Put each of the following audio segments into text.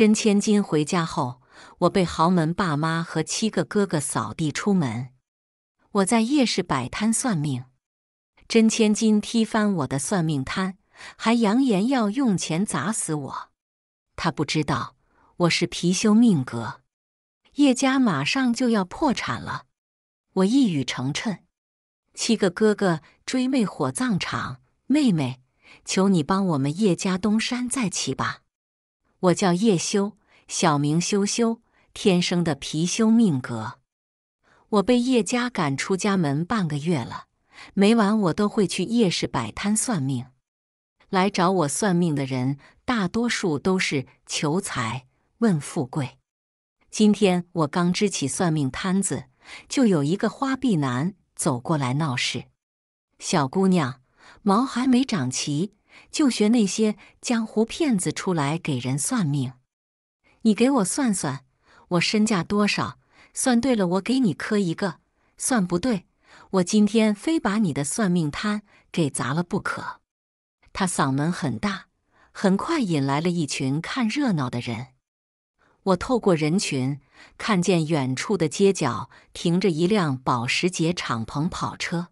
真千金回家后，我被豪门爸妈和七个哥哥扫地出门。我在夜市摆摊算命，真千金踢翻我的算命摊，还扬言要用钱砸死我。他不知道我是貔貅命格，叶家马上就要破产了。我一语成谶，七个哥哥追妹火葬场，妹妹，求你帮我们叶家东山再起吧。我叫叶修，小名修修，天生的貔貅命格。我被叶家赶出家门半个月了，每晚我都会去夜市摆摊算命。来找我算命的人大多数都是求财问富贵。今天我刚支起算命摊子，就有一个花臂男走过来闹事：“小姑娘，毛还没长齐。”就学那些江湖骗子出来给人算命，你给我算算我身价多少？算对了我给你磕一个，算不对我今天非把你的算命摊给砸了不可。他嗓门很大，很快引来了一群看热闹的人。我透过人群看见远处的街角停着一辆保时捷敞篷跑车，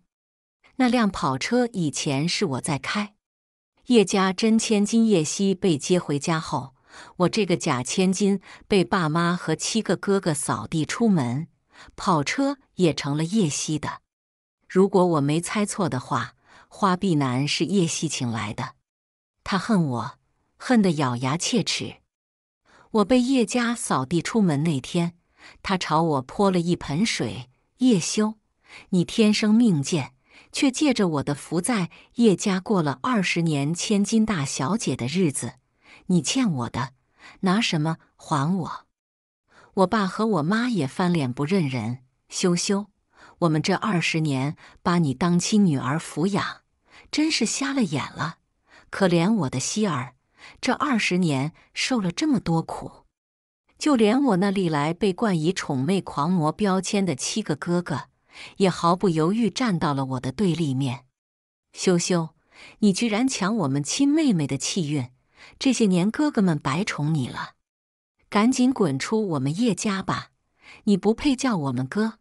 那辆跑车以前是我在开。叶家真千金叶熙被接回家后，我这个假千金被爸妈和七个哥哥扫地出门，跑车也成了叶熙的。如果我没猜错的话，花臂男是叶熙请来的，他恨我，恨得咬牙切齿。我被叶家扫地出门那天，他朝我泼了一盆水：“叶修，你天生命贱。”却借着我的福，在叶家过了二十年千金大小姐的日子。你欠我的，拿什么还我？我爸和我妈也翻脸不认人，羞羞！我们这二十年把你当亲女儿抚养，真是瞎了眼了。可怜我的希儿，这二十年受了这么多苦，就连我那历来被冠以宠妹狂魔标签的七个哥哥。也毫不犹豫站到了我的对立面。羞羞，你居然抢我们亲妹妹的气运！这些年哥哥们白宠你了，赶紧滚出我们叶家吧！你不配叫我们哥。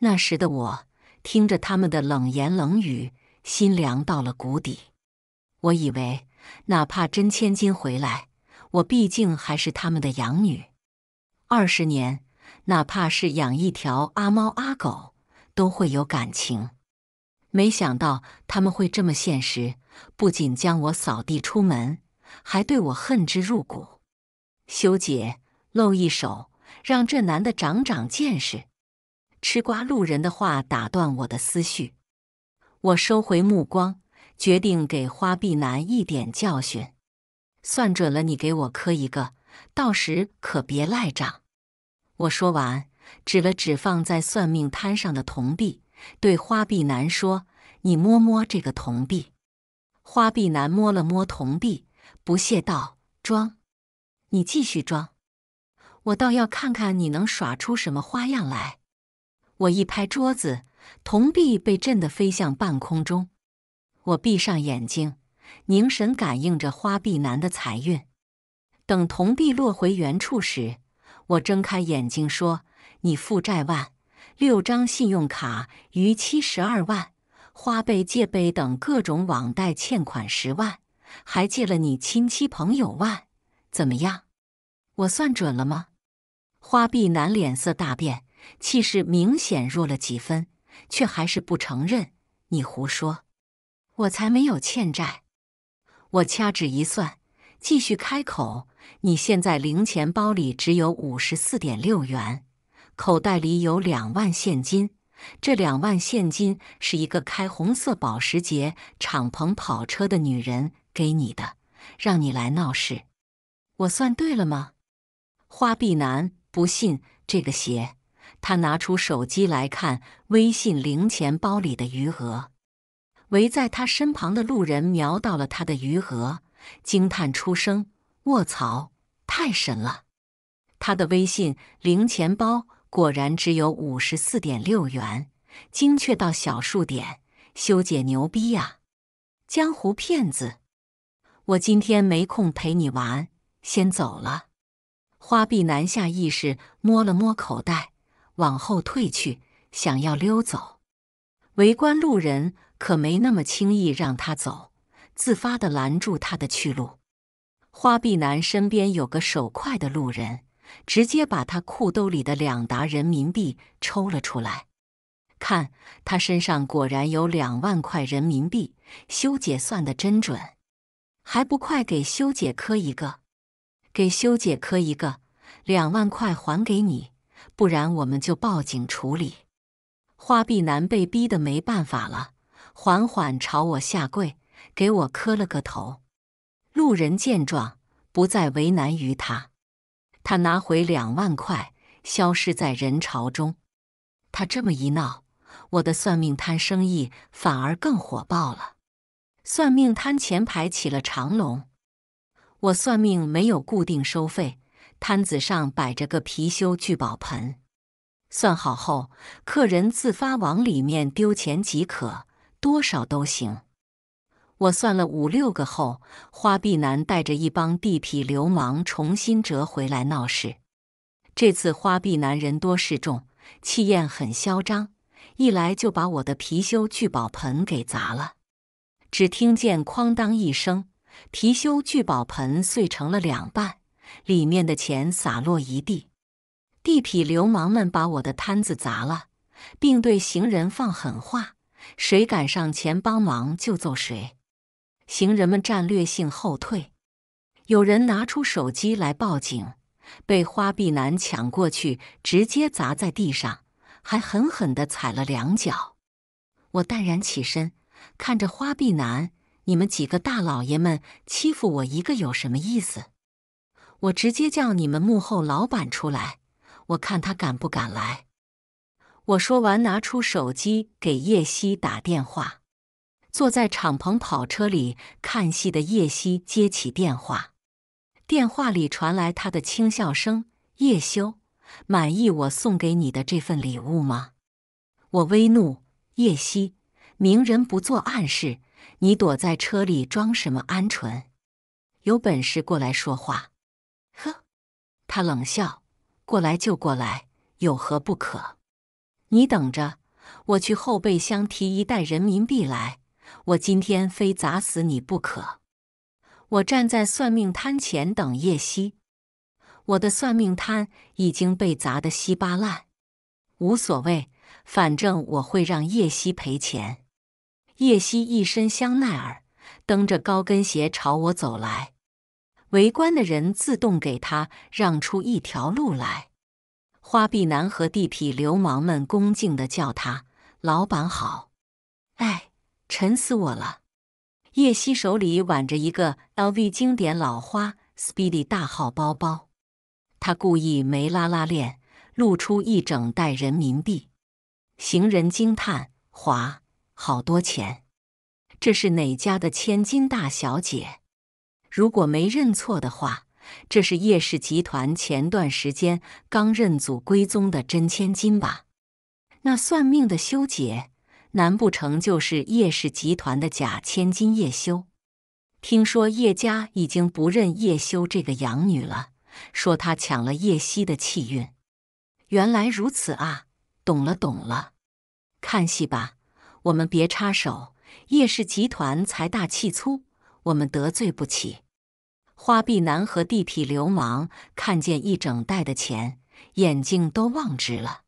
那时的我，听着他们的冷言冷语，心凉到了谷底。我以为，哪怕真千金回来，我毕竟还是他们的养女。二十年，哪怕是养一条阿猫阿狗。都会有感情，没想到他们会这么现实，不仅将我扫地出门，还对我恨之入骨。修姐露一手，让这男的长长见识。吃瓜路人的话打断我的思绪，我收回目光，决定给花臂男一点教训。算准了，你给我磕一个，到时可别赖账。我说完。指了指放在算命摊上的铜币，对花臂男说：“你摸摸这个铜币。”花臂男摸了摸铜币，不屑道：“装，你继续装，我倒要看看你能耍出什么花样来。”我一拍桌子，铜币被震得飞向半空中。我闭上眼睛，凝神感应着花臂男的财运。等铜币落回原处时，我睁开眼睛说。你负债万，六张信用卡逾期十二万，花呗、借呗等各种网贷欠款十万，还借了你亲戚朋友万，怎么样？我算准了吗？花臂男脸色大变，气势明显弱了几分，却还是不承认。你胡说，我才没有欠债。我掐指一算，继续开口：你现在零钱包里只有五十四点六元。口袋里有两万现金，这两万现金是一个开红色保时捷敞篷跑车的女人给你的，让你来闹事。我算对了吗？花臂男不信这个邪，他拿出手机来看微信零钱包里的余额。围在他身旁的路人瞄到了他的余额，惊叹出声：“卧槽，太神了！”他的微信零钱包。果然只有五十四点六元，精确到小数点。修姐牛逼呀！江湖骗子，我今天没空陪你玩，先走了。花臂男下意识摸了摸口袋，往后退去，想要溜走。围观路人可没那么轻易让他走，自发的拦住他的去路。花臂男身边有个手快的路人。直接把他裤兜里的两沓人民币抽了出来，看他身上果然有两万块人民币。修姐算的真准，还不快给修姐磕一个？给修姐磕一个，两万块还给你，不然我们就报警处理。花臂男被逼得没办法了，缓缓朝我下跪，给我磕了个头。路人见状，不再为难于他。他拿回两万块，消失在人潮中。他这么一闹，我的算命摊生意反而更火爆了。算命摊前排起了长龙。我算命没有固定收费，摊子上摆着个貔貅聚宝盆，算好后，客人自发往里面丢钱即可，多少都行。我算了五六个后，花臂男带着一帮地痞流氓重新折回来闹事。这次花臂男人多势众，气焰很嚣张，一来就把我的貔貅聚宝盆给砸了。只听见“哐当”一声，貔貅聚宝盆碎成了两半，里面的钱洒落一地。地痞流氓们把我的摊子砸了，并对行人放狠话：“谁敢上前帮忙就揍谁。”行人们战略性后退，有人拿出手机来报警，被花臂男抢过去，直接砸在地上，还狠狠地踩了两脚。我淡然起身，看着花臂男：“你们几个大老爷们欺负我一个有什么意思？我直接叫你们幕后老板出来，我看他敢不敢来。”我说完，拿出手机给叶熙打电话。坐在敞篷跑车里看戏的叶熙接起电话，电话里传来他的轻笑声：“叶修，满意我送给你的这份礼物吗？”我微怒：“叶熙，明人不做暗事，你躲在车里装什么鹌鹑？有本事过来说话。”呵，他冷笑：“过来就过来，有何不可？你等着，我去后备箱提一袋人民币来。”我今天非砸死你不可！我站在算命摊前等叶希，我的算命摊已经被砸得稀巴烂，无所谓，反正我会让叶希赔钱。叶希一身香奈儿，蹬着高跟鞋朝我走来，围观的人自动给他让出一条路来，花臂男和地痞流氓们恭敬地叫他老板好。哎。沉死我了！叶希手里挽着一个 LV 经典老花 Speedy 大号包包，他故意没拉拉链，露出一整袋人民币。行人惊叹：华，好多钱！这是哪家的千金大小姐？如果没认错的话，这是叶氏集团前段时间刚认祖归宗的真千金吧？那算命的修姐。难不成就是叶氏集团的假千金叶修？听说叶家已经不认叶修这个养女了，说她抢了叶希的气运。原来如此啊，懂了懂了。看戏吧，我们别插手。叶氏集团财大气粗，我们得罪不起。花臂男和地痞流氓看见一整袋的钱，眼睛都望直了。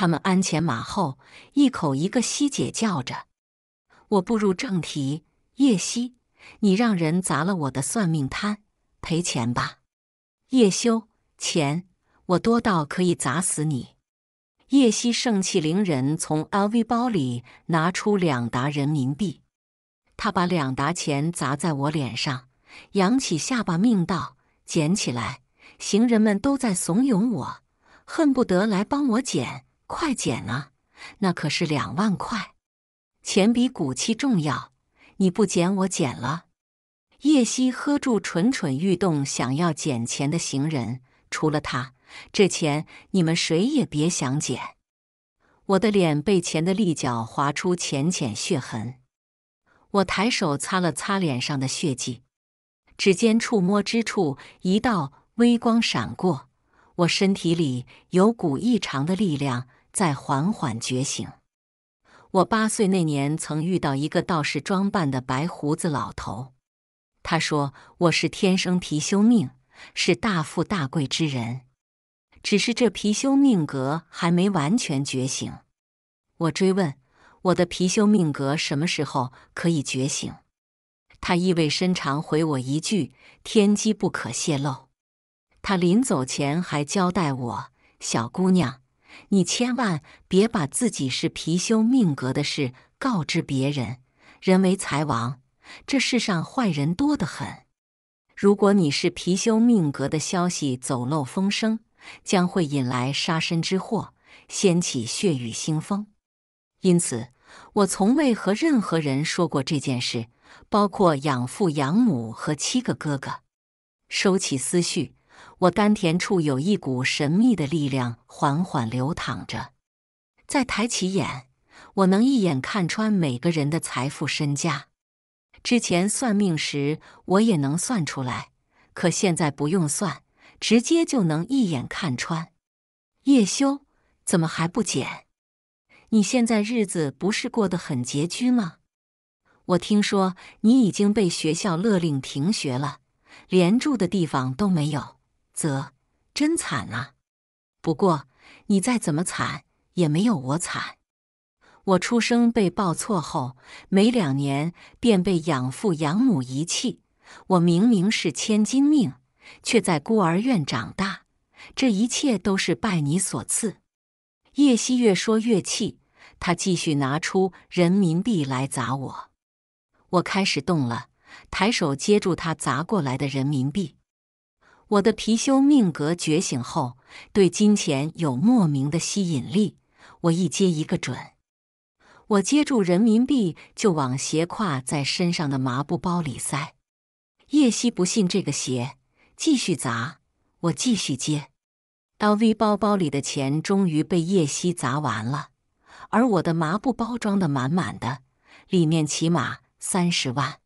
他们鞍前马后，一口一个“西姐”叫着。我步入正题：“叶西，你让人砸了我的算命摊，赔钱吧。”“叶修，钱我多到可以砸死你。”叶西盛气凌人，从 LV 包里拿出两沓人民币，他把两沓钱砸在我脸上，扬起下巴，命道：“捡起来！”行人们都在怂恿我，恨不得来帮我捡。快捡啊！那可是两万块，钱比骨气重要。你不捡，我捡了。叶希喝住蠢蠢欲动想要捡钱的行人，除了他，这钱你们谁也别想捡。我的脸被钱的利角划出浅浅血痕，我抬手擦了擦脸上的血迹，指尖触摸之处，一道微光闪过，我身体里有股异常的力量。在缓缓觉醒。我八岁那年曾遇到一个道士装扮的白胡子老头，他说我是天生貔貅命，是大富大贵之人，只是这貔貅命格还没完全觉醒。我追问我的貔貅命格什么时候可以觉醒，他意味深长回我一句：“天机不可泄露。”他临走前还交代我：“小姑娘。”你千万别把自己是貔貅命格的事告知别人。人为财亡，这世上坏人多得很。如果你是貔貅命格的消息走漏风声，将会引来杀身之祸，掀起血雨腥风。因此，我从未和任何人说过这件事，包括养父、养母和七个哥哥。收起思绪。我丹田处有一股神秘的力量缓缓流淌着。再抬起眼，我能一眼看穿每个人的财富身价。之前算命时我也能算出来，可现在不用算，直接就能一眼看穿。叶修，怎么还不捡？你现在日子不是过得很拮据吗？我听说你已经被学校勒令停学了，连住的地方都没有。则真惨啊！不过你再怎么惨也没有我惨。我出生被抱错后，没两年便被养父养母遗弃。我明明是千金命，却在孤儿院长大。这一切都是拜你所赐。叶希越说越气，他继续拿出人民币来砸我。我开始动了，抬手接住他砸过来的人民币。我的貔貅命格觉醒后，对金钱有莫名的吸引力。我一接一个准，我接住人民币就往斜挎在身上的麻布包里塞。叶希不信这个邪，继续砸，我继续接。LV 包包里的钱终于被叶希砸完了，而我的麻布包装的满满的，里面起码三十万。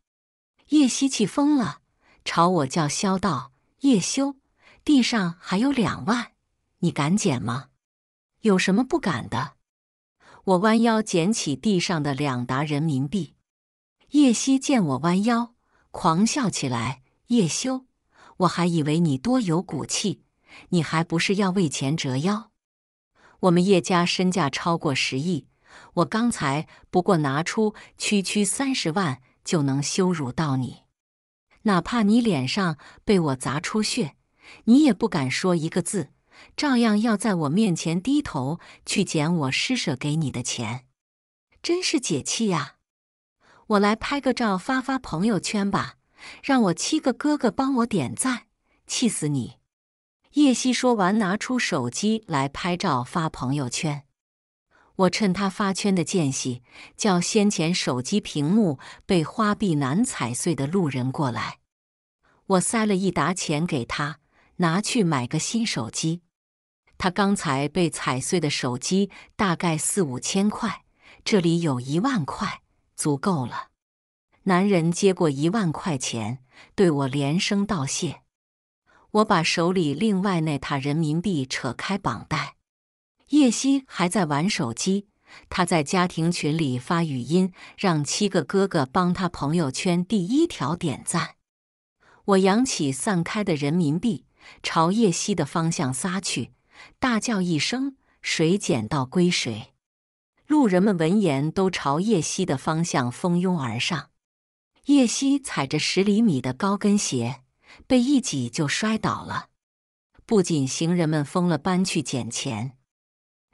叶希气疯了，朝我叫嚣道。叶修，地上还有两万，你敢捡吗？有什么不敢的？我弯腰捡起地上的两沓人民币。叶希见我弯腰，狂笑起来。叶修，我还以为你多有骨气，你还不是要为钱折腰？我们叶家身价超过十亿，我刚才不过拿出区区三十万就能羞辱到你。哪怕你脸上被我砸出血，你也不敢说一个字，照样要在我面前低头去捡我施舍给你的钱，真是解气呀！我来拍个照发发朋友圈吧，让我七个哥哥帮我点赞，气死你！叶希说完，拿出手机来拍照发朋友圈。我趁他发圈的间隙，叫先前手机屏幕被花臂男踩碎的路人过来。我塞了一沓钱给他，拿去买个新手机。他刚才被踩碎的手机大概四五千块，这里有一万块，足够了。男人接过一万块钱，对我连声道谢。我把手里另外那沓人民币扯开绑带。叶熙还在玩手机，他在家庭群里发语音，让七个哥哥帮他朋友圈第一条点赞。我扬起散开的人民币，朝叶熙的方向撒去，大叫一声：“谁捡到归谁！”路人们闻言都朝叶熙的方向蜂拥而上。叶熙踩着十厘米的高跟鞋，被一挤就摔倒了。不仅行人们疯了般去捡钱。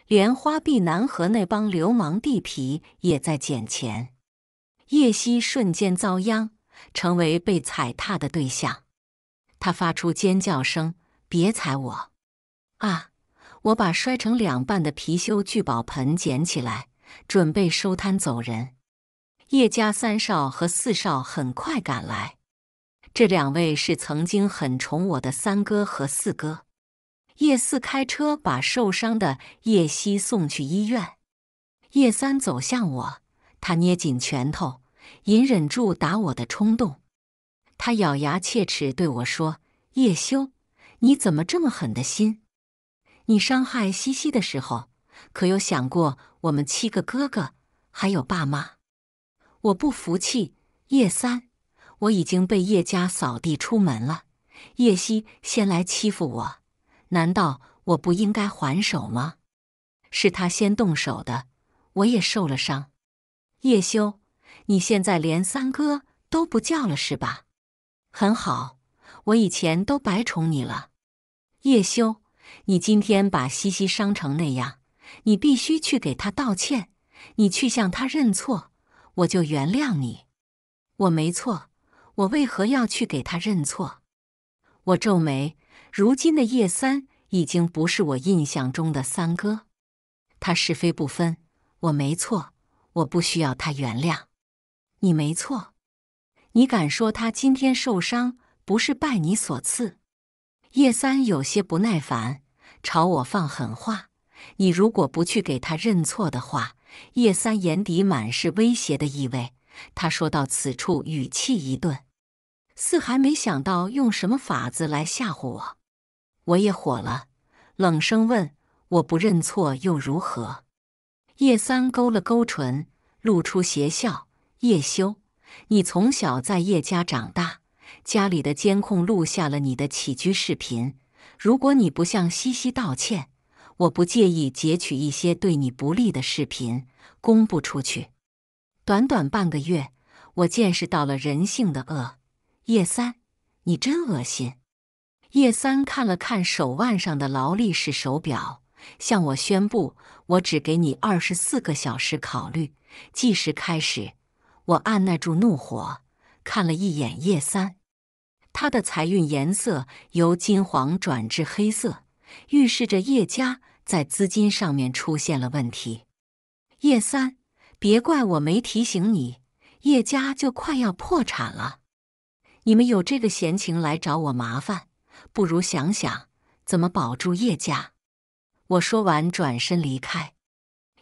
莲花碧南和那帮流氓地痞也在捡钱，叶希瞬间遭殃，成为被踩踏的对象。他发出尖叫声：“别踩我啊！”我把摔成两半的貔貅聚宝盆捡起来，准备收摊走人。叶家三少和四少很快赶来，这两位是曾经很宠我的三哥和四哥。叶四开车把受伤的叶西送去医院。叶三走向我，他捏紧拳头，隐忍住打我的冲动。他咬牙切齿对我说：“叶修，你怎么这么狠的心？你伤害西西的时候，可有想过我们七个哥哥还有爸妈？”我不服气，叶三，我已经被叶家扫地出门了。叶西先来欺负我。难道我不应该还手吗？是他先动手的，我也受了伤。叶修，你现在连三哥都不叫了是吧？很好，我以前都白宠你了。叶修，你今天把西西伤成那样，你必须去给他道歉，你去向他认错，我就原谅你。我没错，我为何要去给他认错？我皱眉。如今的叶三已经不是我印象中的三哥，他是非不分。我没错，我不需要他原谅。你没错，你敢说他今天受伤不是拜你所赐？叶三有些不耐烦，朝我放狠话：“你如果不去给他认错的话……”叶三眼底满是威胁的意味。他说到此处，语气一顿，似还没想到用什么法子来吓唬我。我也火了，冷声问：“我不认错又如何？”叶三勾了勾唇，露出邪笑：“叶修，你从小在叶家长大，家里的监控录下了你的起居视频。如果你不向西西道歉，我不介意截取一些对你不利的视频公布出去。”短短半个月，我见识到了人性的恶。叶三，你真恶心。叶三看了看手腕上的劳力士手表，向我宣布：“我只给你二十四个小时考虑，计时开始。”我按捺住怒火，看了一眼叶三，他的财运颜色由金黄转至黑色，预示着叶家在资金上面出现了问题。叶三，别怪我没提醒你，叶家就快要破产了，你们有这个闲情来找我麻烦？不如想想怎么保住叶家。我说完，转身离开。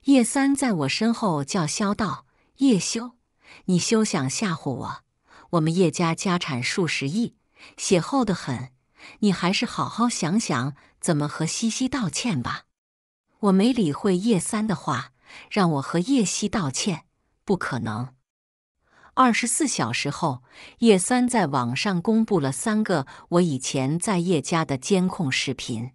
叶三在我身后叫嚣道：“叶修，你休想吓唬我！我们叶家家产数十亿，血厚的很。你还是好好想想怎么和西西道歉吧。”我没理会叶三的话，让我和叶西道歉，不可能。二十四小时后，叶三在网上公布了三个我以前在叶家的监控视频。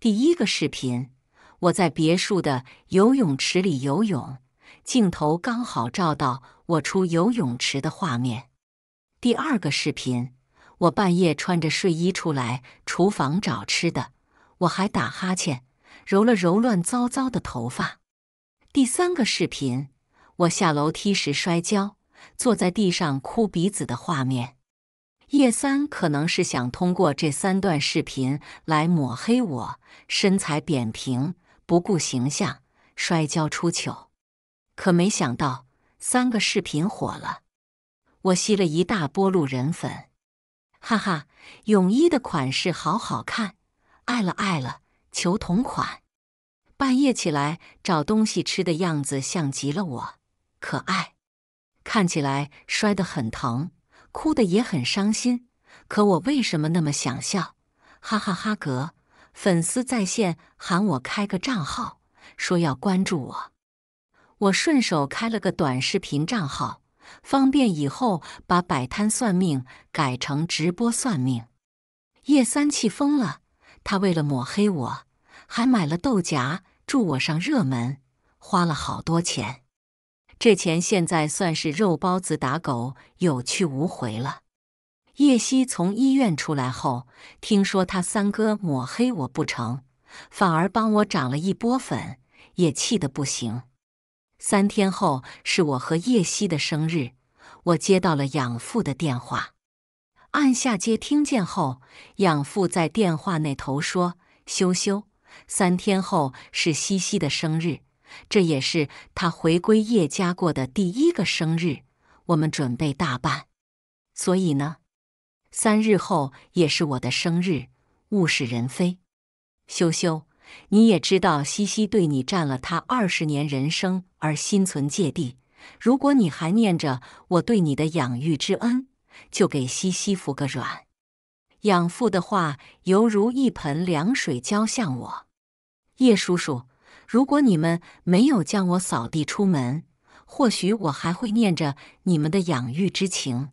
第一个视频，我在别墅的游泳池里游泳，镜头刚好照到我出游泳池的画面。第二个视频，我半夜穿着睡衣出来厨房找吃的，我还打哈欠，揉了揉乱糟糟的头发。第三个视频，我下楼梯时摔跤。坐在地上哭鼻子的画面，叶三可能是想通过这三段视频来抹黑我身材扁平、不顾形象、摔跤出糗。可没想到，三个视频火了，我吸了一大波路人粉，哈哈！泳衣的款式好好看，爱了爱了，求同款。半夜起来找东西吃的样子像极了我，可爱。看起来摔得很疼，哭得也很伤心。可我为什么那么想笑？哈哈哈！格粉丝在线喊我开个账号，说要关注我。我顺手开了个短视频账号，方便以后把摆摊算命改成直播算命。叶三气疯了，他为了抹黑我，还买了豆荚助我上热门，花了好多钱。这钱现在算是肉包子打狗，有去无回了。叶熙从医院出来后，听说他三哥抹黑我不成，反而帮我涨了一波粉，也气得不行。三天后是我和叶熙的生日，我接到了养父的电话，按下接，听见后，养父在电话那头说：“羞羞，三天后是西西的生日。”这也是他回归叶家过的第一个生日，我们准备大办。所以呢，三日后也是我的生日。物是人非，羞羞，你也知道西西对你占了他二十年人生而心存芥蒂。如果你还念着我对你的养育之恩，就给西西服个软。养父的话犹如一盆凉水浇向我，叶叔叔。如果你们没有将我扫地出门，或许我还会念着你们的养育之情。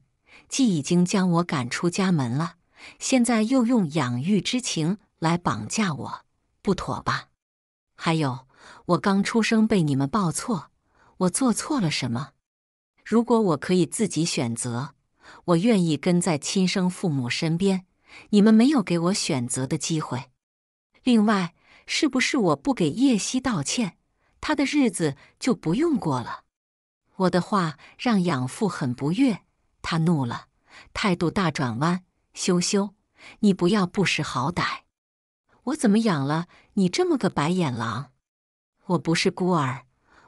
既已经将我赶出家门了，现在又用养育之情来绑架我，不妥吧？还有，我刚出生被你们抱错，我做错了什么？如果我可以自己选择，我愿意跟在亲生父母身边。你们没有给我选择的机会。另外。是不是我不给叶希道歉，他的日子就不用过了？我的话让养父很不悦，他怒了，态度大转弯：“羞羞，你不要不识好歹！我怎么养了你这么个白眼狼？我不是孤儿，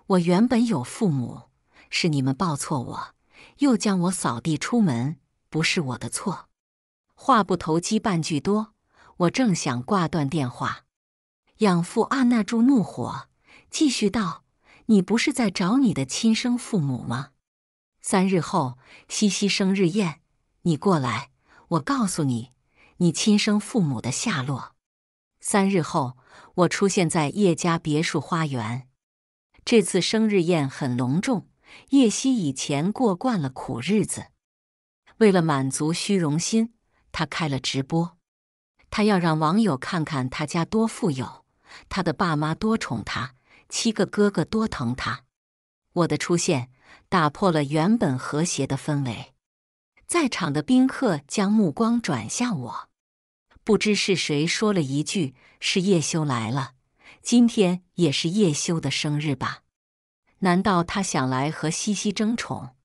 我原本有父母，是你们抱错我，又将我扫地出门，不是我的错。”话不投机半句多，我正想挂断电话。养父按捺住怒火，继续道：“你不是在找你的亲生父母吗？三日后，西西生日宴，你过来，我告诉你你亲生父母的下落。三日后，我出现在叶家别墅花园。这次生日宴很隆重。叶希以前过惯了苦日子，为了满足虚荣心，他开了直播，他要让网友看看他家多富有。”他的爸妈多宠他，七个哥哥多疼他。我的出现打破了原本和谐的氛围，在场的宾客将目光转向我。不知是谁说了一句：“是叶修来了，今天也是叶修的生日吧？”难道他想来和西西争宠？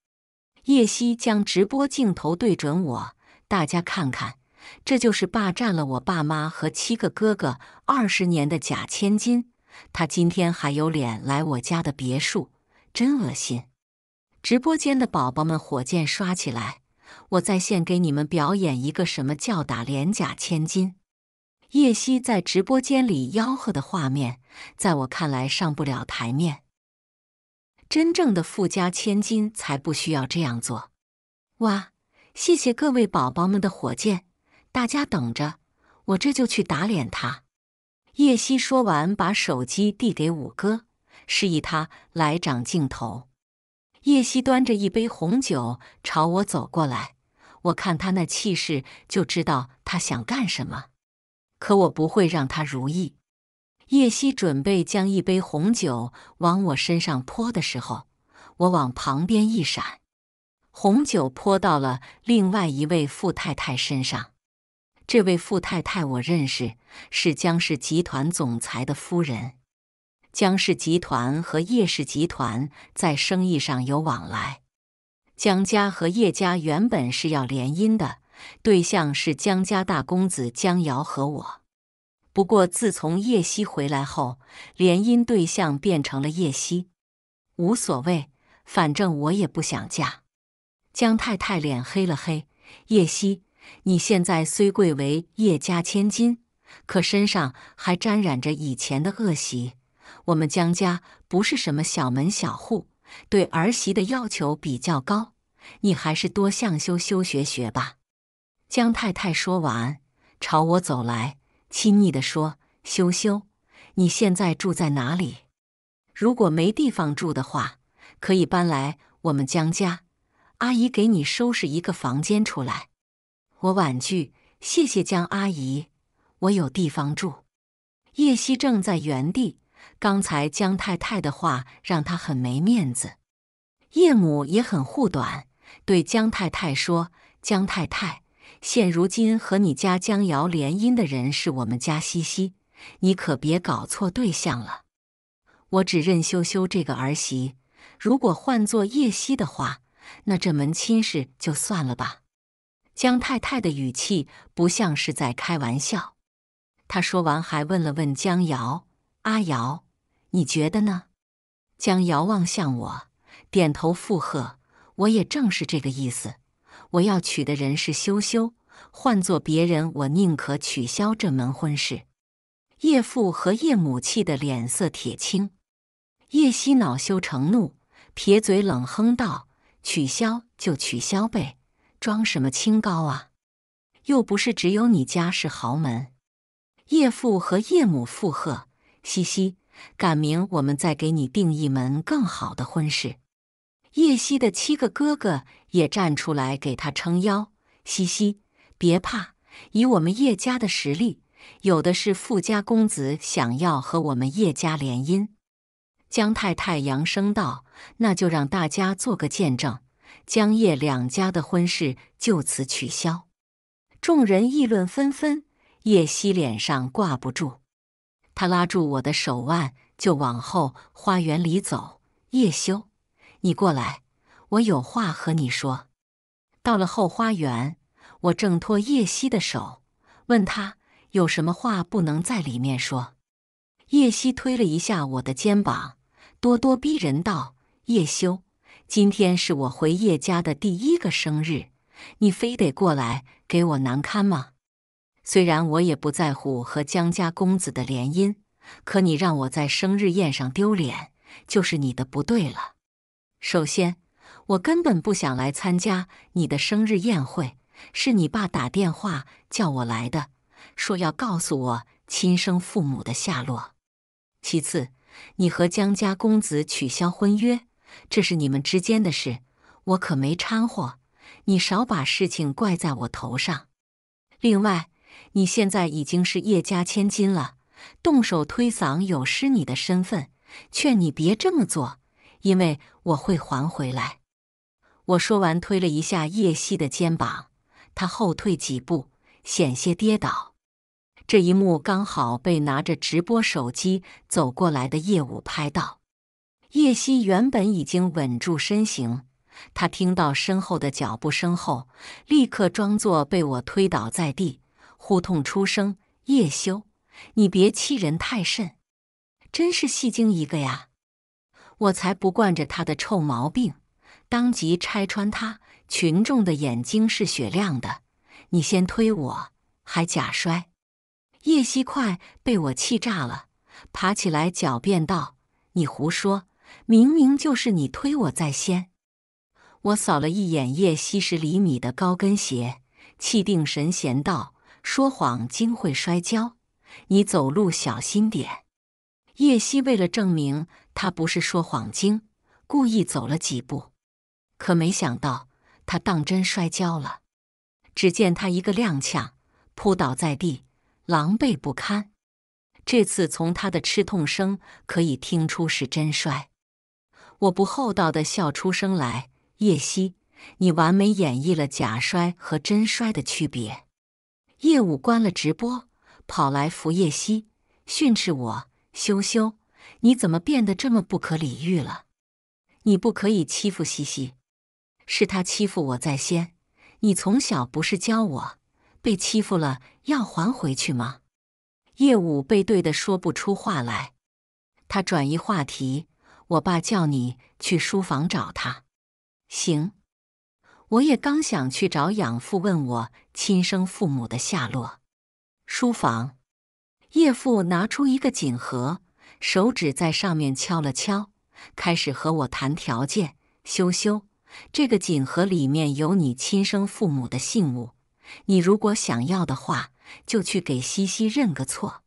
叶西将直播镜头对准我，大家看看。这就是霸占了我爸妈和七个哥哥二十年的假千金，她今天还有脸来我家的别墅，真恶心！直播间的宝宝们，火箭刷起来！我在线给你们表演一个什么叫打脸假千金。叶希在直播间里吆喝的画面，在我看来上不了台面。真正的富家千金才不需要这样做。哇，谢谢各位宝宝们的火箭！大家等着，我这就去打脸他。叶希说完，把手机递给五哥，示意他来掌镜头。叶希端着一杯红酒朝我走过来，我看他那气势，就知道他想干什么。可我不会让他如意。叶希准备将一杯红酒往我身上泼的时候，我往旁边一闪，红酒泼到了另外一位富太太身上。这位傅太太，我认识，是江氏集团总裁的夫人。江氏集团和叶氏集团在生意上有往来。江家和叶家原本是要联姻的对象是江家大公子江瑶和我，不过自从叶希回来后，联姻对象变成了叶希，无所谓，反正我也不想嫁。江太太脸黑了黑，叶希。你现在虽贵为叶家千金，可身上还沾染着以前的恶习。我们江家不是什么小门小户，对儿媳的要求比较高。你还是多向修修学学吧。江太太说完，朝我走来，亲昵地说：“修修，你现在住在哪里？如果没地方住的话，可以搬来我们江家，阿姨给你收拾一个房间出来。”我婉拒，谢谢江阿姨，我有地方住。叶熙正在原地，刚才江太太的话让他很没面子。叶母也很护短，对江太太说：“江太太，现如今和你家江瑶联姻的人是我们家西西，你可别搞错对象了。我只认修修这个儿媳，如果换做叶熙的话，那这门亲事就算了吧。”江太太的语气不像是在开玩笑。她说完，还问了问江瑶：“阿瑶，你觉得呢？”江瑶望向我，点头附和：“我也正是这个意思。我要娶的人是羞羞，换做别人，我宁可取消这门婚事。”叶父和叶母气得脸色铁青，叶希恼羞成怒，撇嘴冷哼道：“取消就取消呗。”装什么清高啊！又不是只有你家是豪门。叶父和叶母附和，嘻嘻，赶明我们再给你定一门更好的婚事。叶西的七个哥哥也站出来给他撑腰，嘻嘻，别怕，以我们叶家的实力，有的是富家公子想要和我们叶家联姻。江太太扬声道：“那就让大家做个见证。”江叶两家的婚事就此取消，众人议论纷纷。叶希脸上挂不住，他拉住我的手腕就往后花园里走。叶修，你过来，我有话和你说。到了后花园，我挣脱叶希的手，问他有什么话不能在里面说。叶希推了一下我的肩膀，咄咄逼人道：“叶修。”今天是我回叶家的第一个生日，你非得过来给我难堪吗？虽然我也不在乎和江家公子的联姻，可你让我在生日宴上丢脸，就是你的不对了。首先，我根本不想来参加你的生日宴会，是你爸打电话叫我来的，说要告诉我亲生父母的下落。其次，你和江家公子取消婚约。这是你们之间的事，我可没掺和。你少把事情怪在我头上。另外，你现在已经是叶家千金了，动手推搡有失你的身份，劝你别这么做，因为我会还回来。我说完，推了一下叶熙的肩膀，他后退几步，险些跌倒。这一幕刚好被拿着直播手机走过来的叶武拍到。叶熙原本已经稳住身形，他听到身后的脚步声后，立刻装作被我推倒在地，呼痛出声：“叶修，你别欺人太甚，真是戏精一个呀！”我才不惯着他的臭毛病，当即拆穿他：“群众的眼睛是雪亮的，你先推我，还假摔！”叶熙快被我气炸了，爬起来狡辩道：“你胡说！”明明就是你推我在先，我扫了一眼叶希十厘米的高跟鞋，气定神闲道：“说谎精会摔跤，你走路小心点。”叶希为了证明他不是说谎精，故意走了几步，可没想到他当真摔跤了。只见他一个踉跄，扑倒在地，狼狈不堪。这次从他的吃痛声可以听出是真摔。我不厚道的笑出声来，叶熙，你完美演绎了假摔和真摔的区别。叶武关了直播，跑来扶叶熙，训斥我：“羞羞，你怎么变得这么不可理喻了？你不可以欺负西西，是他欺负我在先。你从小不是教我，被欺负了要还回去吗？”叶武被怼得说不出话来，他转移话题。我爸叫你去书房找他，行。我也刚想去找养父，问我亲生父母的下落。书房，叶父拿出一个锦盒，手指在上面敲了敲，开始和我谈条件。羞羞，这个锦盒里面有你亲生父母的信物，你如果想要的话，就去给西西认个错。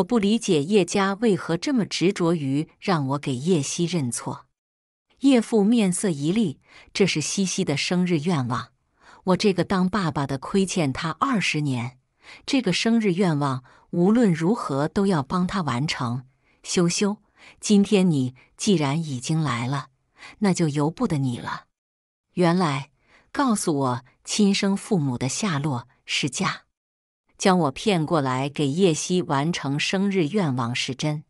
我不理解叶家为何这么执着于让我给叶熙认错。叶父面色一厉：“这是西西的生日愿望，我这个当爸爸的亏欠他二十年，这个生日愿望无论如何都要帮他完成。”羞羞，今天你既然已经来了，那就由不得你了。原来，告诉我亲生父母的下落是嫁。将我骗过来给叶希完成生日愿望是真。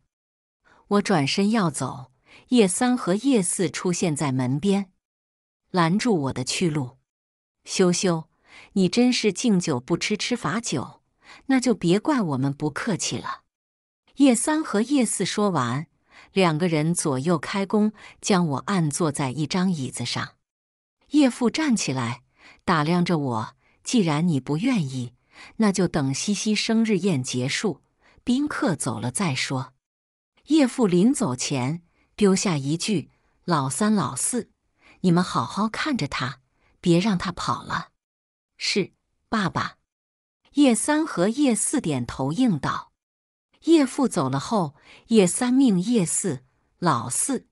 我转身要走，叶三和叶四出现在门边，拦住我的去路。羞羞，你真是敬酒不吃吃罚酒，那就别怪我们不客气了。叶三和叶四说完，两个人左右开弓，将我按坐在一张椅子上。叶父站起来，打量着我，既然你不愿意。那就等西西生日宴结束，宾客走了再说。叶父临走前丢下一句：“老三、老四，你们好好看着他，别让他跑了。”是，爸爸。叶三和叶四点头应道。叶父走了后，叶三命叶四：“老四，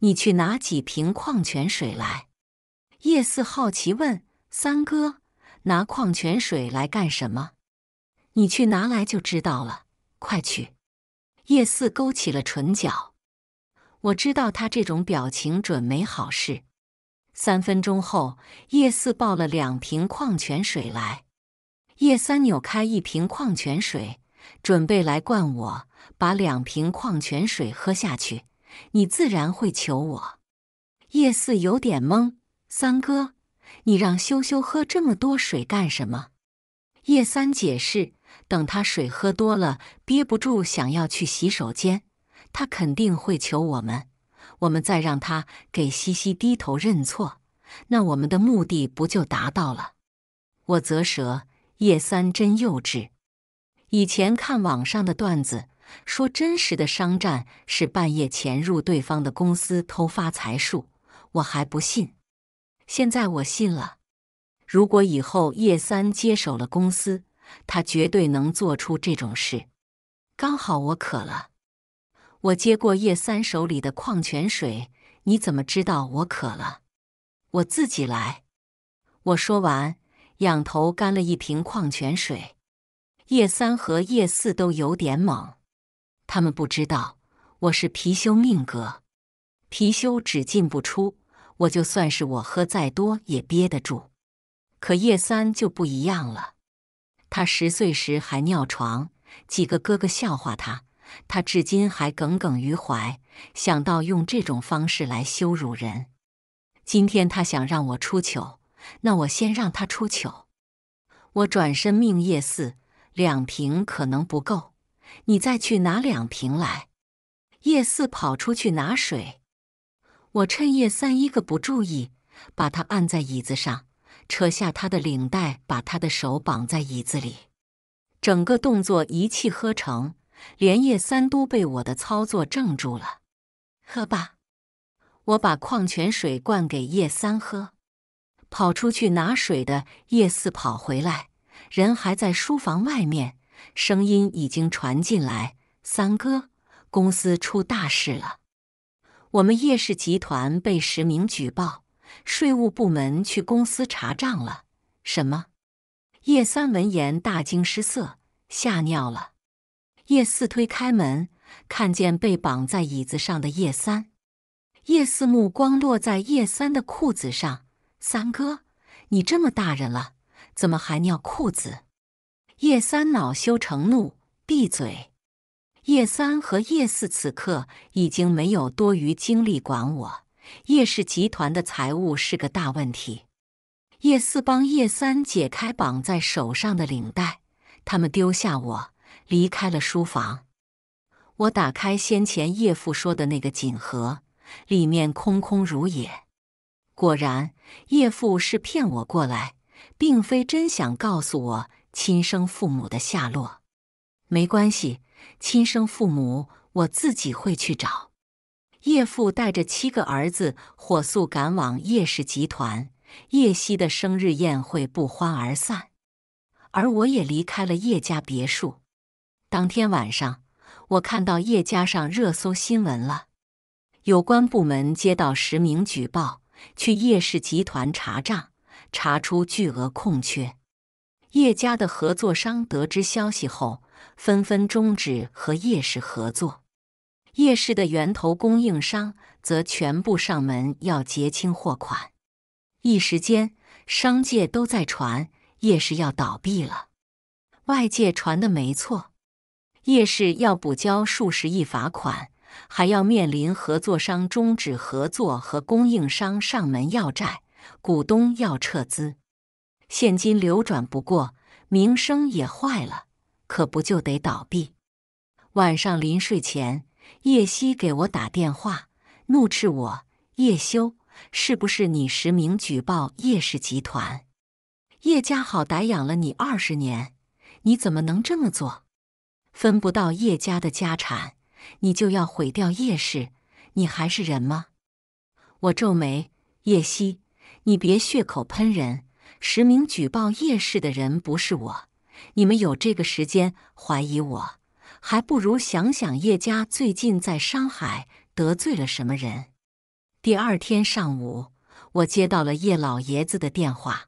你去拿几瓶矿泉水来。”叶四好奇问：“三哥。”拿矿泉水来干什么？你去拿来就知道了，快去！叶四勾起了唇角，我知道他这种表情准没好事。三分钟后，叶四抱了两瓶矿泉水来。叶三扭开一瓶矿泉水，准备来灌我，把两瓶矿泉水喝下去，你自然会求我。叶四有点懵，三哥。你让羞羞喝这么多水干什么？叶三解释，等他水喝多了，憋不住想要去洗手间，他肯定会求我们，我们再让他给西西低头认错，那我们的目的不就达到了？我啧舌，叶三真幼稚。以前看网上的段子说真实的商战是半夜潜入对方的公司偷发财树，我还不信。现在我信了。如果以后叶三接手了公司，他绝对能做出这种事。刚好我渴了，我接过叶三手里的矿泉水。你怎么知道我渴了？我自己来。我说完，仰头干了一瓶矿泉水。叶三和叶四都有点懵，他们不知道我是貔貅命格，貔貅只进不出。我就算是我喝再多也憋得住，可叶三就不一样了。他十岁时还尿床，几个哥哥笑话他，他至今还耿耿于怀，想到用这种方式来羞辱人。今天他想让我出糗，那我先让他出糗。我转身命叶四两瓶可能不够，你再去拿两瓶来。叶四跑出去拿水。我趁叶三一个不注意，把他按在椅子上，扯下他的领带，把他的手绑在椅子里。整个动作一气呵成，连叶三都被我的操作怔住了。喝吧，我把矿泉水灌给叶三喝。跑出去拿水的叶四跑回来，人还在书房外面，声音已经传进来：“三哥，公司出大事了。”我们叶氏集团被实名举报，税务部门去公司查账了。什么？叶三闻言大惊失色，吓尿了。叶四推开门，看见被绑在椅子上的叶三。叶四目光落在叶三的裤子上：“三哥，你这么大人了，怎么还尿裤子？”叶三恼羞成怒：“闭嘴！”叶三和叶四此刻已经没有多余精力管我。叶氏集团的财务是个大问题。叶四帮叶三解开绑在手上的领带，他们丢下我，离开了书房。我打开先前叶父说的那个锦盒，里面空空如也。果然，叶父是骗我过来，并非真想告诉我亲生父母的下落。没关系。亲生父母，我自己会去找。叶父带着七个儿子火速赶往叶氏集团，叶希的生日宴会不欢而散。而我也离开了叶家别墅。当天晚上，我看到叶家上热搜新闻了。有关部门接到实名举报，去叶氏集团查账，查出巨额空缺。叶家的合作商得知消息后。纷纷终止和叶氏合作，叶氏的源头供应商则全部上门要结清货款。一时间，商界都在传叶氏要倒闭了。外界传的没错，叶氏要补交数十亿罚款，还要面临合作商终止合作和供应商上门要债，股东要撤资，现金流转不过，名声也坏了。可不就得倒闭？晚上临睡前，叶希给我打电话，怒斥我：“叶修，是不是你实名举报叶氏集团？叶家好歹养了你二十年，你怎么能这么做？分不到叶家的家产，你就要毁掉叶氏？你还是人吗？”我皱眉：“叶希，你别血口喷人，实名举报叶氏的人不是我。”你们有这个时间怀疑我，还不如想想叶家最近在商海得罪了什么人。第二天上午，我接到了叶老爷子的电话，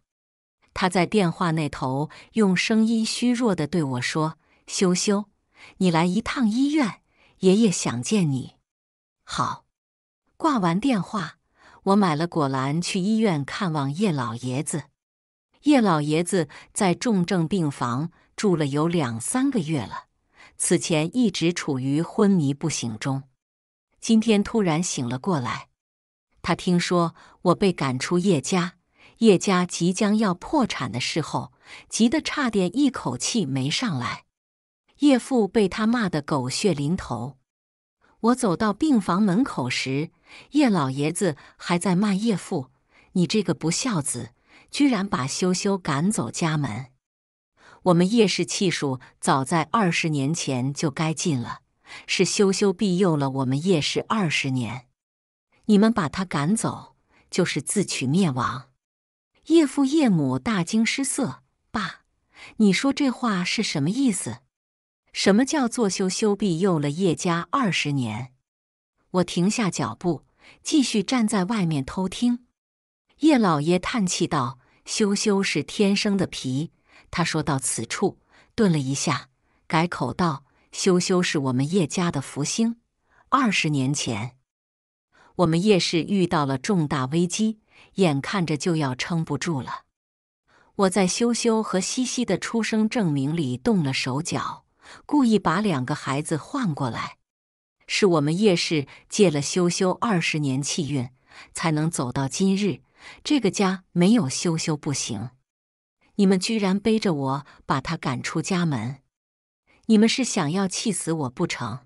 他在电话那头用声音虚弱的对我说：“修修，你来一趟医院，爷爷想见你。”好。挂完电话，我买了果篮去医院看望叶老爷子。叶老爷子在重症病房住了有两三个月了，此前一直处于昏迷不醒中。今天突然醒了过来，他听说我被赶出叶家，叶家即将要破产的时候，急得差点一口气没上来。叶父被他骂得狗血淋头。我走到病房门口时，叶老爷子还在骂叶父：“你这个不孝子！”居然把修修赶走家门！我们叶氏气数早在二十年前就该尽了，是修修庇佑了我们叶氏二十年。你们把他赶走，就是自取灭亡。叶父叶母大惊失色：“爸，你说这话是什么意思？什么叫做修修庇佑了叶家二十年？”我停下脚步，继续站在外面偷听。叶老爷叹气道。修修是天生的皮，他说到此处顿了一下，改口道：“修修是我们叶家的福星。二十年前，我们叶氏遇到了重大危机，眼看着就要撑不住了。我在修修和西西的出生证明里动了手脚，故意把两个孩子换过来。是我们叶氏借了修修二十年气运，才能走到今日。”这个家没有羞羞不行！你们居然背着我把他赶出家门，你们是想要气死我不成？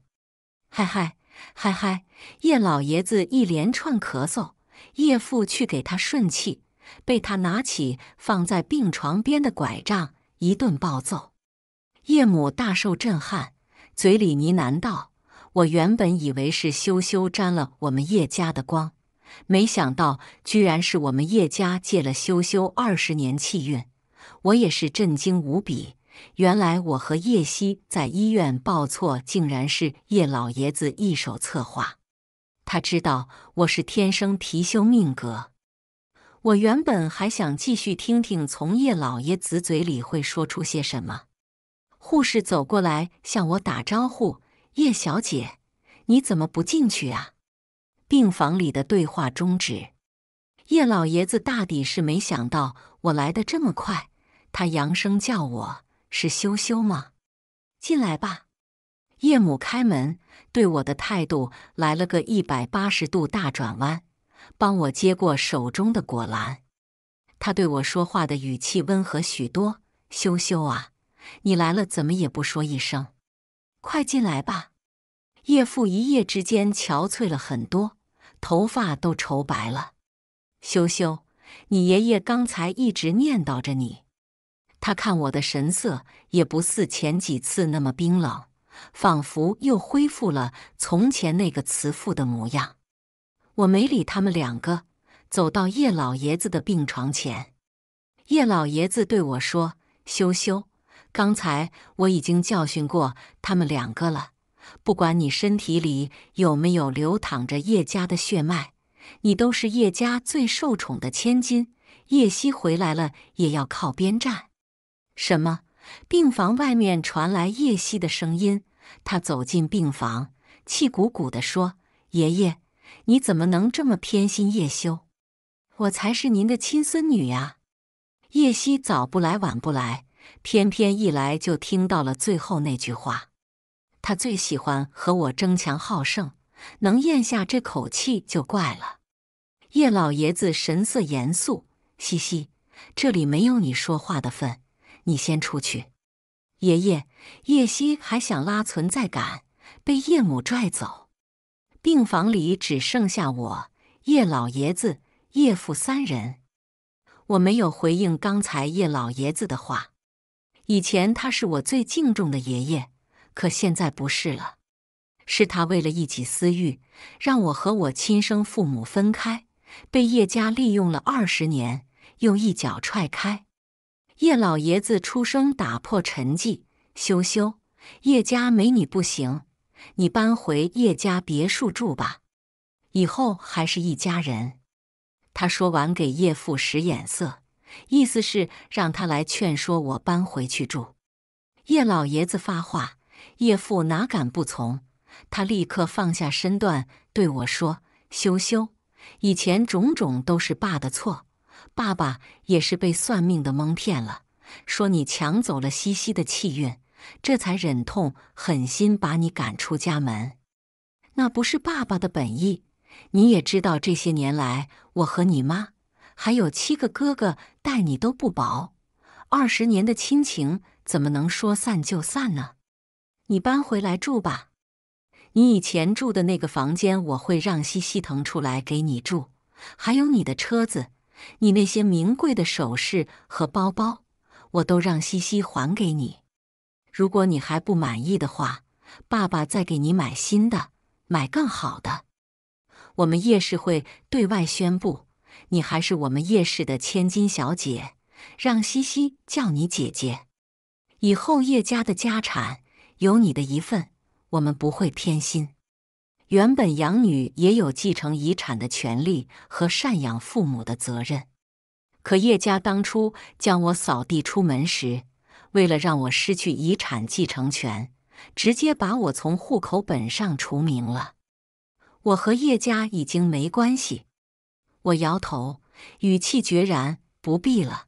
嗨嗨嗨嗨！叶老爷子一连串咳嗽，叶父去给他顺气，被他拿起放在病床边的拐杖一顿暴揍。叶母大受震撼，嘴里呢喃道：“我原本以为是羞羞沾了我们叶家的光。”没想到，居然是我们叶家借了修修二十年气运，我也是震惊无比。原来我和叶熙在医院报错，竟然是叶老爷子一手策划。他知道我是天生提修命格。我原本还想继续听听从叶老爷子嘴里会说出些什么。护士走过来向我打招呼：“叶小姐，你怎么不进去啊？”病房里的对话终止。叶老爷子大抵是没想到我来的这么快，他扬声叫我：“是羞羞吗？进来吧。”叶母开门，对我的态度来了个一百八十度大转弯，帮我接过手中的果篮。他对我说话的语气温和许多：“羞羞啊，你来了怎么也不说一声？快进来吧。”叶父一夜之间憔悴了很多。头发都愁白了，羞羞，你爷爷刚才一直念叨着你，他看我的神色也不似前几次那么冰冷，仿佛又恢复了从前那个慈父的模样。我没理他们两个，走到叶老爷子的病床前。叶老爷子对我说：“羞羞，刚才我已经教训过他们两个了。”不管你身体里有没有流淌着叶家的血脉，你都是叶家最受宠的千金。叶熙回来了，也要靠边站。什么？病房外面传来叶熙的声音。他走进病房，气鼓鼓地说：“爷爷，你怎么能这么偏心？叶修，我才是您的亲孙女呀！”叶熙早不来晚不来，偏偏一来就听到了最后那句话。他最喜欢和我争强好胜，能咽下这口气就怪了。叶老爷子神色严肃：“西西，这里没有你说话的份，你先出去。”爷爷，叶希还想拉存在感，被叶母拽走。病房里只剩下我、叶老爷子、叶父三人。我没有回应刚才叶老爷子的话。以前他是我最敬重的爷爷。可现在不是了，是他为了一己私欲，让我和我亲生父母分开，被叶家利用了二十年，又一脚踹开。叶老爷子出声打破沉寂，羞羞，叶家没你不行，你搬回叶家别墅住吧，以后还是一家人。他说完给叶父使眼色，意思是让他来劝说我搬回去住。叶老爷子发话。叶父哪敢不从？他立刻放下身段对我说：“羞羞，以前种种都是爸的错，爸爸也是被算命的蒙骗了，说你抢走了西西的气运，这才忍痛狠心把你赶出家门。那不是爸爸的本意。你也知道，这些年来我和你妈还有七个哥哥待你都不薄，二十年的亲情怎么能说散就散呢？”你搬回来住吧，你以前住的那个房间我会让西西腾出来给你住，还有你的车子，你那些名贵的首饰和包包，我都让西西还给你。如果你还不满意的话，爸爸再给你买新的，买更好的。我们夜市会对外宣布，你还是我们夜市的千金小姐，让西西叫你姐姐。以后叶家的家产。有你的一份，我们不会偏心。原本养女也有继承遗产的权利和赡养父母的责任，可叶家当初将我扫地出门时，为了让我失去遗产继承权，直接把我从户口本上除名了。我和叶家已经没关系。我摇头，语气决然：“不必了。”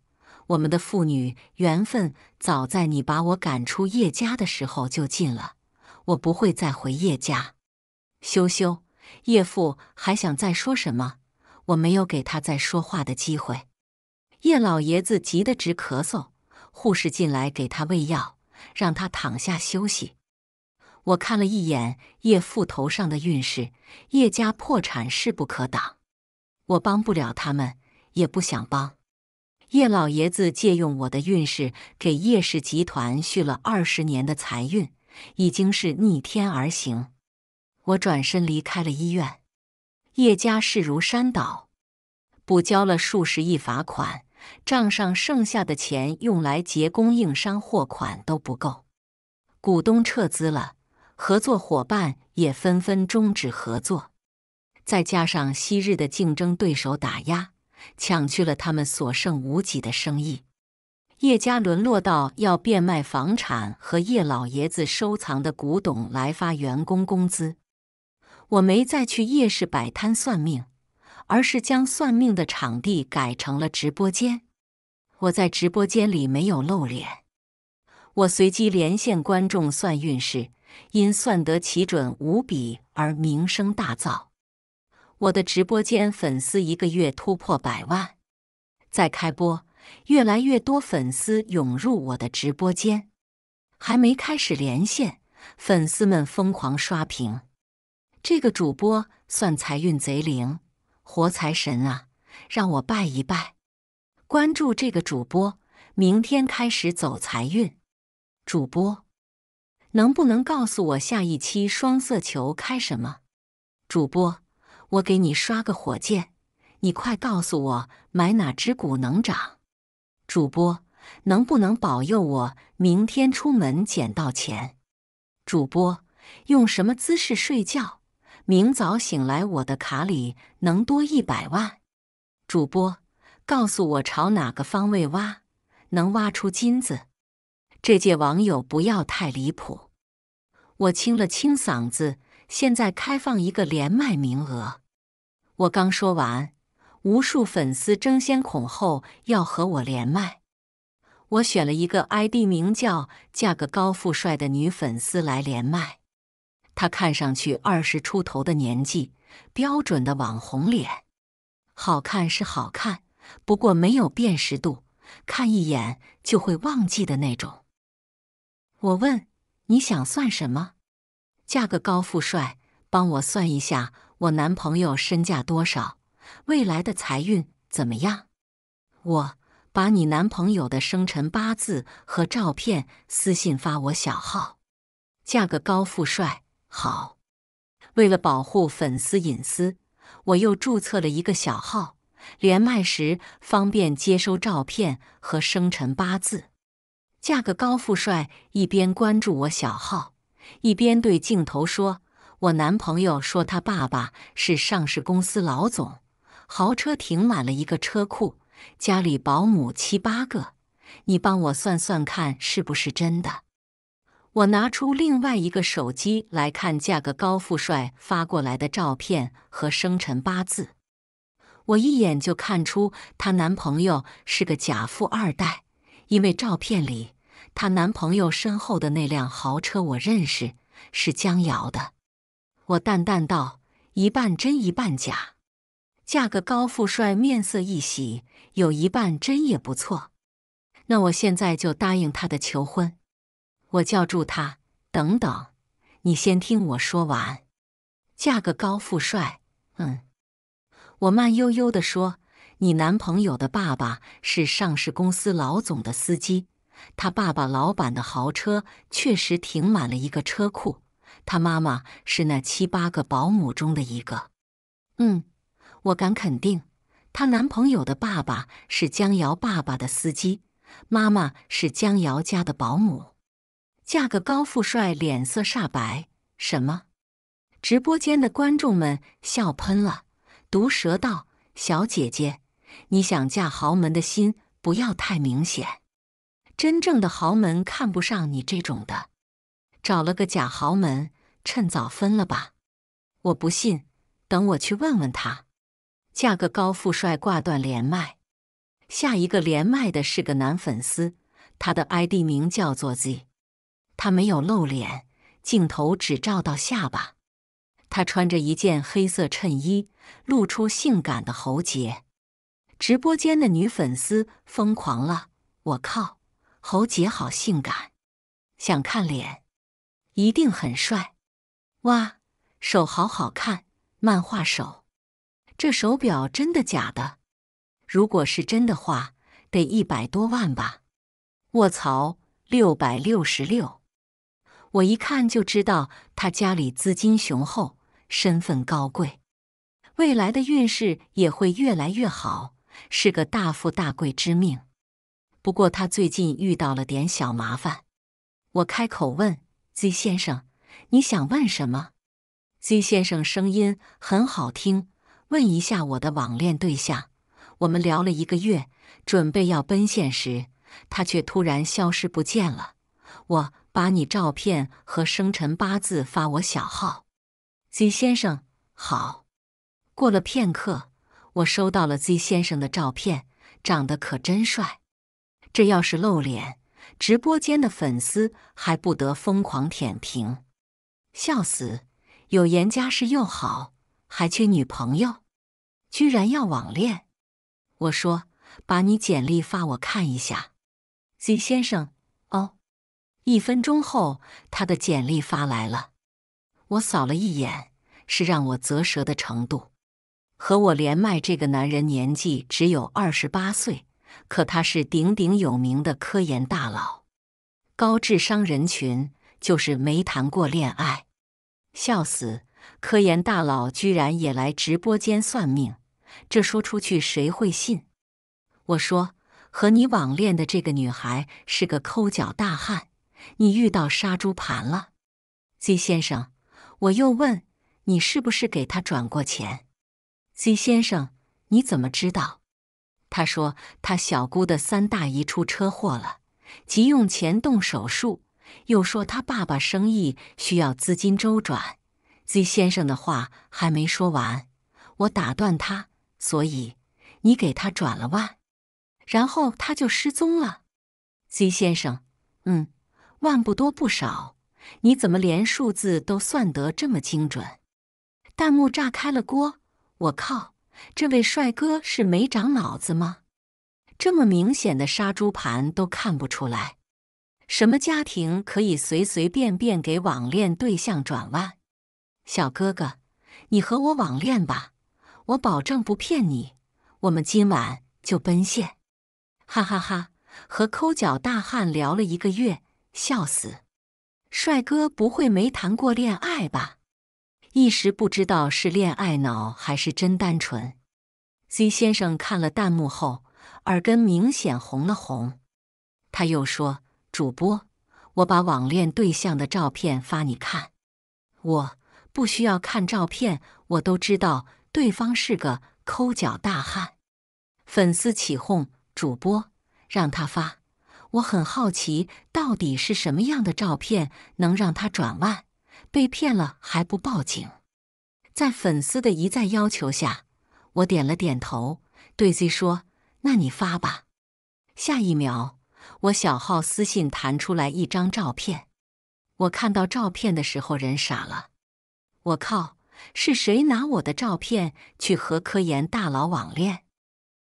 我们的父女缘分早在你把我赶出叶家的时候就尽了，我不会再回叶家。羞羞，叶父还想再说什么，我没有给他再说话的机会。叶老爷子急得直咳嗽，护士进来给他喂药，让他躺下休息。我看了一眼叶父头上的运势，叶家破产势不可挡，我帮不了他们，也不想帮。叶老爷子借用我的运势，给叶氏集团续了二十年的财运，已经是逆天而行。我转身离开了医院。叶家势如山倒，补交了数十亿罚款，账上剩下的钱用来结供应商货款都不够。股东撤资了，合作伙伴也纷纷终止合作，再加上昔日的竞争对手打压。抢去了他们所剩无几的生意，叶家沦落到要变卖房产和叶老爷子收藏的古董来发员工工资。我没再去夜市摆摊算命，而是将算命的场地改成了直播间。我在直播间里没有露脸，我随机连线观众算运势，因算得奇准无比而名声大噪。我的直播间粉丝一个月突破百万，在开播，越来越多粉丝涌入我的直播间，还没开始连线，粉丝们疯狂刷屏。这个主播算财运贼灵，活财神啊，让我拜一拜。关注这个主播，明天开始走财运。主播，能不能告诉我下一期双色球开什么？主播。我给你刷个火箭，你快告诉我买哪只股能涨。主播，能不能保佑我明天出门捡到钱？主播，用什么姿势睡觉？明早醒来我的卡里能多一百万？主播，告诉我朝哪个方位挖，能挖出金子？这届网友不要太离谱。我清了清嗓子，现在开放一个连麦名额。我刚说完，无数粉丝争先恐后要和我连麦。我选了一个 ID 名叫“嫁个高富帅”的女粉丝来连麦。她看上去二十出头的年纪，标准的网红脸，好看是好看，不过没有辨识度，看一眼就会忘记的那种。我问：“你想算什么？嫁个高富帅，帮我算一下。”我男朋友身价多少？未来的财运怎么样？我把你男朋友的生辰八字和照片私信发我小号。嫁个高富帅，好。为了保护粉丝隐私，我又注册了一个小号，连麦时方便接收照片和生辰八字。嫁个高富帅，一边关注我小号，一边对镜头说。我男朋友说他爸爸是上市公司老总，豪车停满了一个车库，家里保姆七八个。你帮我算算看是不是真的？我拿出另外一个手机来看，嫁个高富帅发过来的照片和生辰八字。我一眼就看出她男朋友是个假富二代，因为照片里她男朋友身后的那辆豪车我认识，是江瑶的。我淡淡道：“一半真，一半假。”嫁个高富帅，面色一喜，有一半真也不错。那我现在就答应他的求婚。我叫住他：“等等，你先听我说完。”嫁个高富帅，嗯。我慢悠悠地说：“你男朋友的爸爸是上市公司老总的司机，他爸爸老板的豪车确实停满了一个车库。”她妈妈是那七八个保姆中的一个。嗯，我敢肯定，她男朋友的爸爸是江瑶爸爸的司机，妈妈是江瑶家的保姆。嫁个高富帅，脸色煞白。什么？直播间的观众们笑喷了。毒舌道：“小姐姐，你想嫁豪门的心不要太明显。真正的豪门看不上你这种的，找了个假豪门。”趁早分了吧！我不信，等我去问问他。嫁个高富帅，挂断连麦。下一个连麦的是个男粉丝，他的 ID 名叫做 Z，他没有露脸，镜头只照到下巴。他穿着一件黑色衬衣，露出性感的喉结。直播间的女粉丝疯狂了！我靠，喉结好性感，想看脸，一定很帅。哇，手好好看，漫画手！这手表真的假的？如果是真的话，得一百多万吧？卧槽，六百六十六！我一看就知道他家里资金雄厚，身份高贵，未来的运势也会越来越好，是个大富大贵之命。不过他最近遇到了点小麻烦，我开口问 Z 先生。你想问什么？Z 先生声音很好听。问一下我的网恋对象，我们聊了一个月，准备要奔现时，他却突然消失不见了。我把你照片和生辰八字发我小号。Z 先生，好。过了片刻，我收到了 Z 先生的照片，长得可真帅。这要是露脸，直播间的粉丝还不得疯狂舔屏？笑死，有严家世又好，还缺女朋友，居然要网恋。我说，把你简历发我看一下，C 先生。哦，一分钟后，他的简历发来了。我扫了一眼，是让我啧舌的程度。和我连麦这个男人年纪只有二十八岁，可他是鼎鼎有名的科研大佬，高智商人群。就是没谈过恋爱，笑死！科研大佬居然也来直播间算命，这说出去谁会信？我说和你网恋的这个女孩是个抠脚大汉，你遇到杀猪盘了，Z 先生。我又问你是不是给他转过钱，Z 先生，你怎么知道？他说他小姑的三大姨出车祸了，急用钱动手术。又说他爸爸生意需要资金周转。Z 先生的话还没说完，我打断他。所以你给他转了万，然后他就失踪了。Z 先生，嗯，万不多不少。你怎么连数字都算得这么精准？弹幕炸开了锅。我靠，这位帅哥是没长脑子吗？这么明显的杀猪盘都看不出来。什么家庭可以随随便便给网恋对象转弯？小哥哥，你和我网恋吧，我保证不骗你。我们今晚就奔现，哈哈哈！和抠脚大汉聊了一个月，笑死。帅哥不会没谈过恋爱吧？一时不知道是恋爱脑还是真单纯。C 先生看了弹幕后，耳根明显红了红，他又说。主播，我把网恋对象的照片发你看，我不需要看照片，我都知道对方是个抠脚大汉。粉丝起哄，主播让他发，我很好奇，到底是什么样的照片能让他转弯？被骗了还不报警？在粉丝的一再要求下，我点了点头，对 C 说：“那你发吧。”下一秒。我小号私信弹出来一张照片，我看到照片的时候人傻了。我靠，是谁拿我的照片去和科研大佬网恋，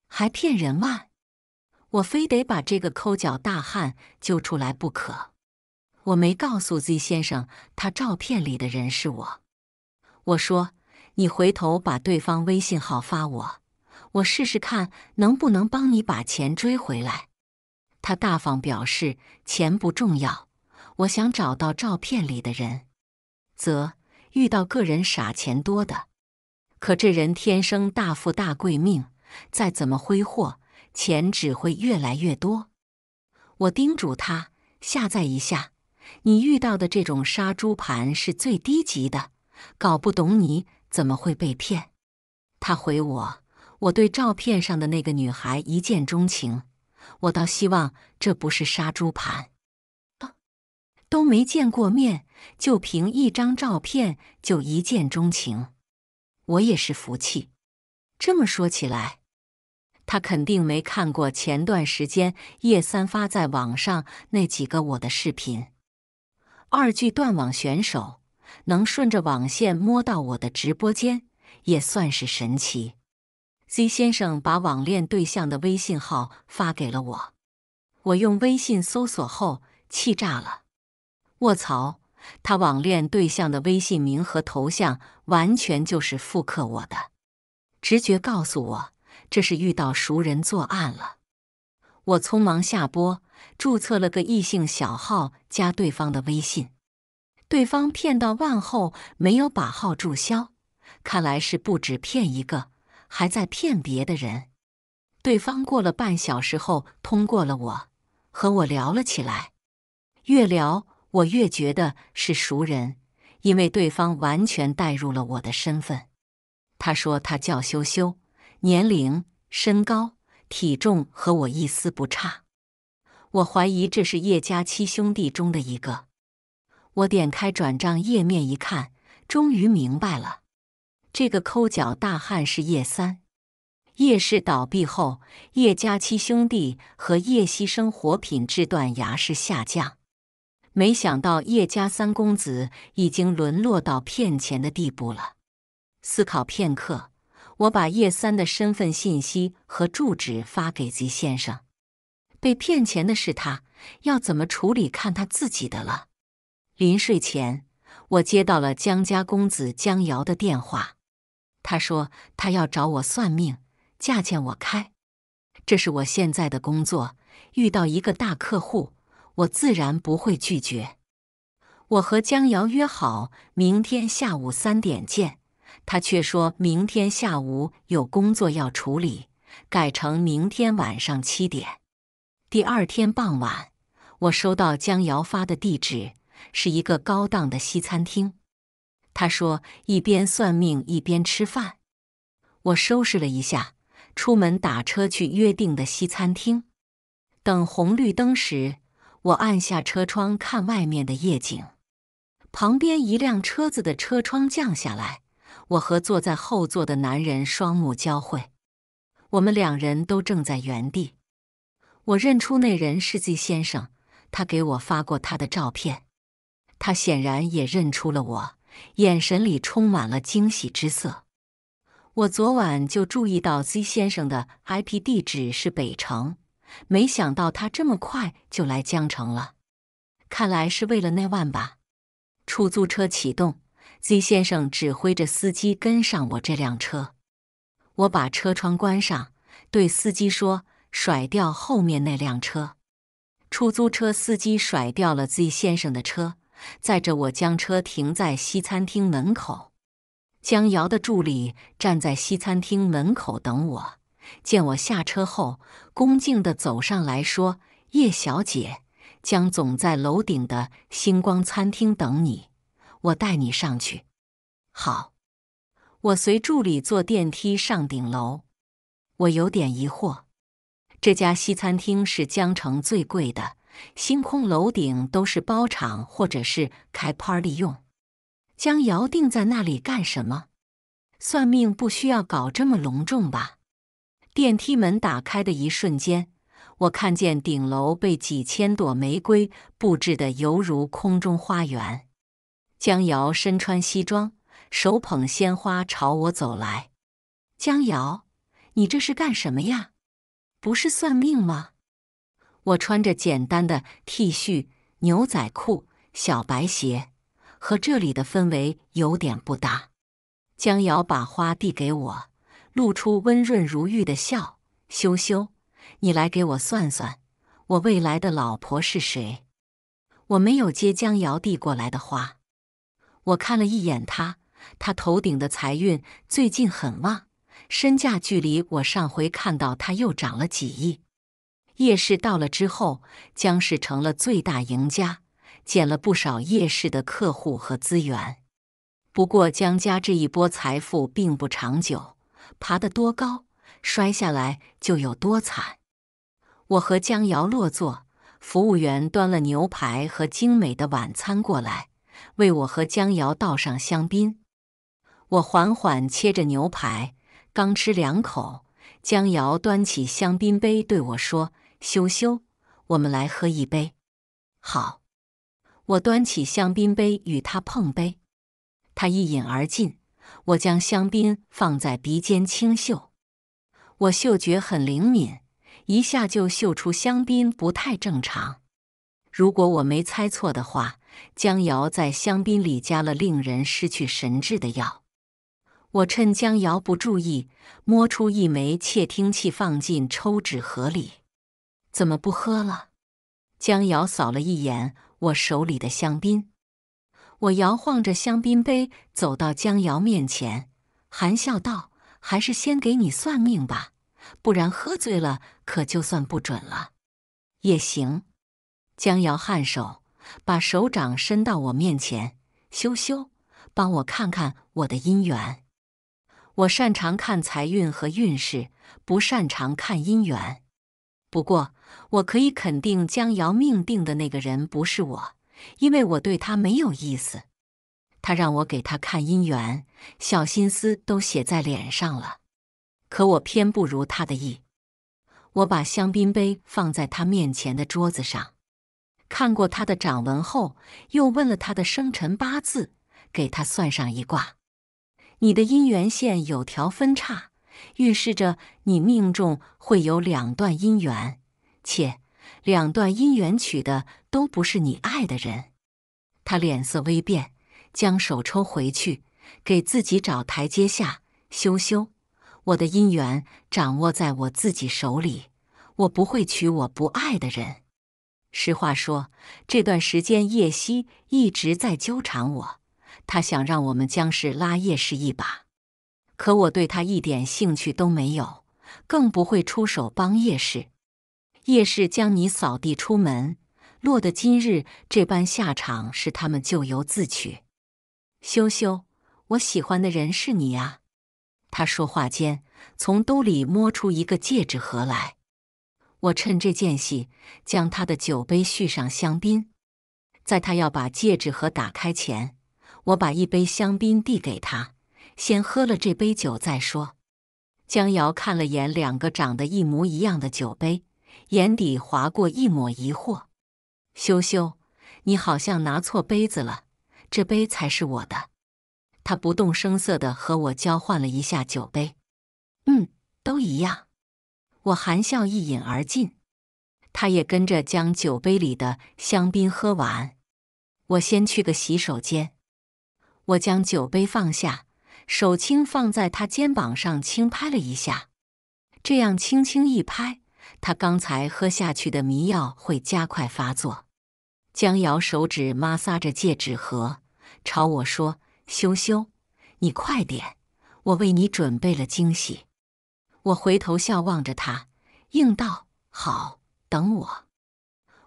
还骗人吗？我非得把这个抠脚大汉揪出来不可。我没告诉 Z 先生，他照片里的人是我。我说，你回头把对方微信号发我，我试试看能不能帮你把钱追回来。他大方表示：“钱不重要，我想找到照片里的人。”则遇到个人傻钱多的，可这人天生大富大贵命，再怎么挥霍，钱只会越来越多。我叮嘱他下载一下，你遇到的这种杀猪盘是最低级的，搞不懂你怎么会被骗。他回我：“我对照片上的那个女孩一见钟情。”我倒希望这不是杀猪盘，啊，都没见过面，就凭一张照片就一见钟情，我也是服气。这么说起来，他肯定没看过前段时间叶三发在网上那几个我的视频。二 G 断网选手能顺着网线摸到我的直播间，也算是神奇。C 先生把网恋对象的微信号发给了我，我用微信搜索后气炸了！卧槽，他网恋对象的微信名和头像完全就是复刻我的。直觉告诉我，这是遇到熟人作案了。我匆忙下播，注册了个异性小号加对方的微信。对方骗到万后没有把号注销，看来是不止骗一个。还在骗别的人，对方过了半小时后通过了我，和我聊了起来。越聊我越觉得是熟人，因为对方完全代入了我的身份。他说他叫羞羞，年龄、身高、体重和我一丝不差。我怀疑这是叶家七兄弟中的一个。我点开转账页面一看，终于明白了。这个抠脚大汉是叶三。叶氏倒闭后，叶家七兄弟和叶熙生活品质断崖式下降。没想到叶家三公子已经沦落到骗钱的地步了。思考片刻，我把叶三的身份信息和住址发给吉先生。被骗钱的是他，要怎么处理，看他自己的了。临睡前，我接到了江家公子江瑶的电话。他说他要找我算命，价钱我开。这是我现在的工作，遇到一个大客户，我自然不会拒绝。我和江瑶约好明天下午三点见，他却说明天下午有工作要处理，改成明天晚上七点。第二天傍晚，我收到江瑶发的地址，是一个高档的西餐厅。他说：“一边算命一边吃饭。”我收拾了一下，出门打车去约定的西餐厅。等红绿灯时，我按下车窗看外面的夜景。旁边一辆车子的车窗降下来，我和坐在后座的男人双目交汇。我们两人都正在原地。我认出那人是季先生，他给我发过他的照片。他显然也认出了我。眼神里充满了惊喜之色。我昨晚就注意到 Z 先生的 IP 地址是北城，没想到他这么快就来江城了。看来是为了那万吧。出租车启动，Z 先生指挥着司机跟上我这辆车。我把车窗关上，对司机说：“甩掉后面那辆车。”出租车司机甩掉了 Z 先生的车。载着我，将车停在西餐厅门口。江瑶的助理站在西餐厅门口等我。见我下车后，恭敬地走上来说：“叶小姐，江总在楼顶的星光餐厅等你，我带你上去。”好，我随助理坐电梯上顶楼。我有点疑惑，这家西餐厅是江城最贵的。星空楼顶都是包场或者是开 party 用，江瑶定在那里干什么？算命不需要搞这么隆重吧？电梯门打开的一瞬间，我看见顶楼被几千朵玫瑰布置的犹如空中花园。江瑶身穿西装，手捧鲜花朝我走来。江瑶，你这是干什么呀？不是算命吗？我穿着简单的 T 恤、牛仔裤、小白鞋，和这里的氛围有点不搭。江瑶把花递给我，露出温润如玉的笑。羞羞，你来给我算算，我未来的老婆是谁？我没有接江瑶递过来的花，我看了一眼他，他头顶的财运最近很旺，身价距离我上回看到他又涨了几亿。夜市到了之后，江氏成了最大赢家，捡了不少夜市的客户和资源。不过江家这一波财富并不长久，爬得多高，摔下来就有多惨。我和江瑶落座，服务员端了牛排和精美的晚餐过来，为我和江瑶倒上香槟。我缓缓切着牛排，刚吃两口，江瑶端起香槟杯对我说。羞羞，我们来喝一杯。好，我端起香槟杯与他碰杯，他一饮而尽。我将香槟放在鼻尖清嗅，我嗅觉很灵敏，一下就嗅出香槟不太正常。如果我没猜错的话，江瑶在香槟里加了令人失去神智的药。我趁江瑶不注意，摸出一枚窃听器放进抽纸盒里。怎么不喝了？江瑶扫了一眼我手里的香槟，我摇晃着香槟杯走到江瑶面前，含笑道：“还是先给你算命吧，不然喝醉了可就算不准了。”也行。江瑶颔首，把手掌伸到我面前，羞羞：“帮我看看我的姻缘。”我擅长看财运和运势，不擅长看姻缘。不过。我可以肯定，江瑶命定的那个人不是我，因为我对他没有意思。他让我给他看姻缘，小心思都写在脸上了。可我偏不如他的意。我把香槟杯放在他面前的桌子上，看过他的掌纹后，又问了他的生辰八字，给他算上一卦。你的姻缘线有条分叉，预示着你命中会有两段姻缘。且两段姻缘娶的都不是你爱的人，他脸色微变，将手抽回去，给自己找台阶下。羞羞，我的姻缘掌握在我自己手里，我不会娶我不爱的人。实话说，这段时间叶熙一直在纠缠我，他想让我们江氏拉叶氏一把，可我对他一点兴趣都没有，更不会出手帮叶氏。叶氏将你扫地出门，落得今日这般下场，是他们咎由自取。羞羞，我喜欢的人是你啊！他说话间，从兜里摸出一个戒指盒来。我趁这间隙，将他的酒杯续上香槟。在他要把戒指盒打开前，我把一杯香槟递给他，先喝了这杯酒再说。江瑶看了眼两个长得一模一样的酒杯。眼底划过一抹疑惑，羞羞，你好像拿错杯子了，这杯才是我的。他不动声色地和我交换了一下酒杯，嗯，都一样。我含笑一饮而尽，他也跟着将酒杯里的香槟喝完。我先去个洗手间。我将酒杯放下，手轻放在他肩膀上，轻拍了一下。这样轻轻一拍。他刚才喝下去的迷药会加快发作。江瑶手指摩挲着戒指盒，朝我说：“羞羞，你快点，我为你准备了惊喜。”我回头笑望着他，应道：“好，等我。”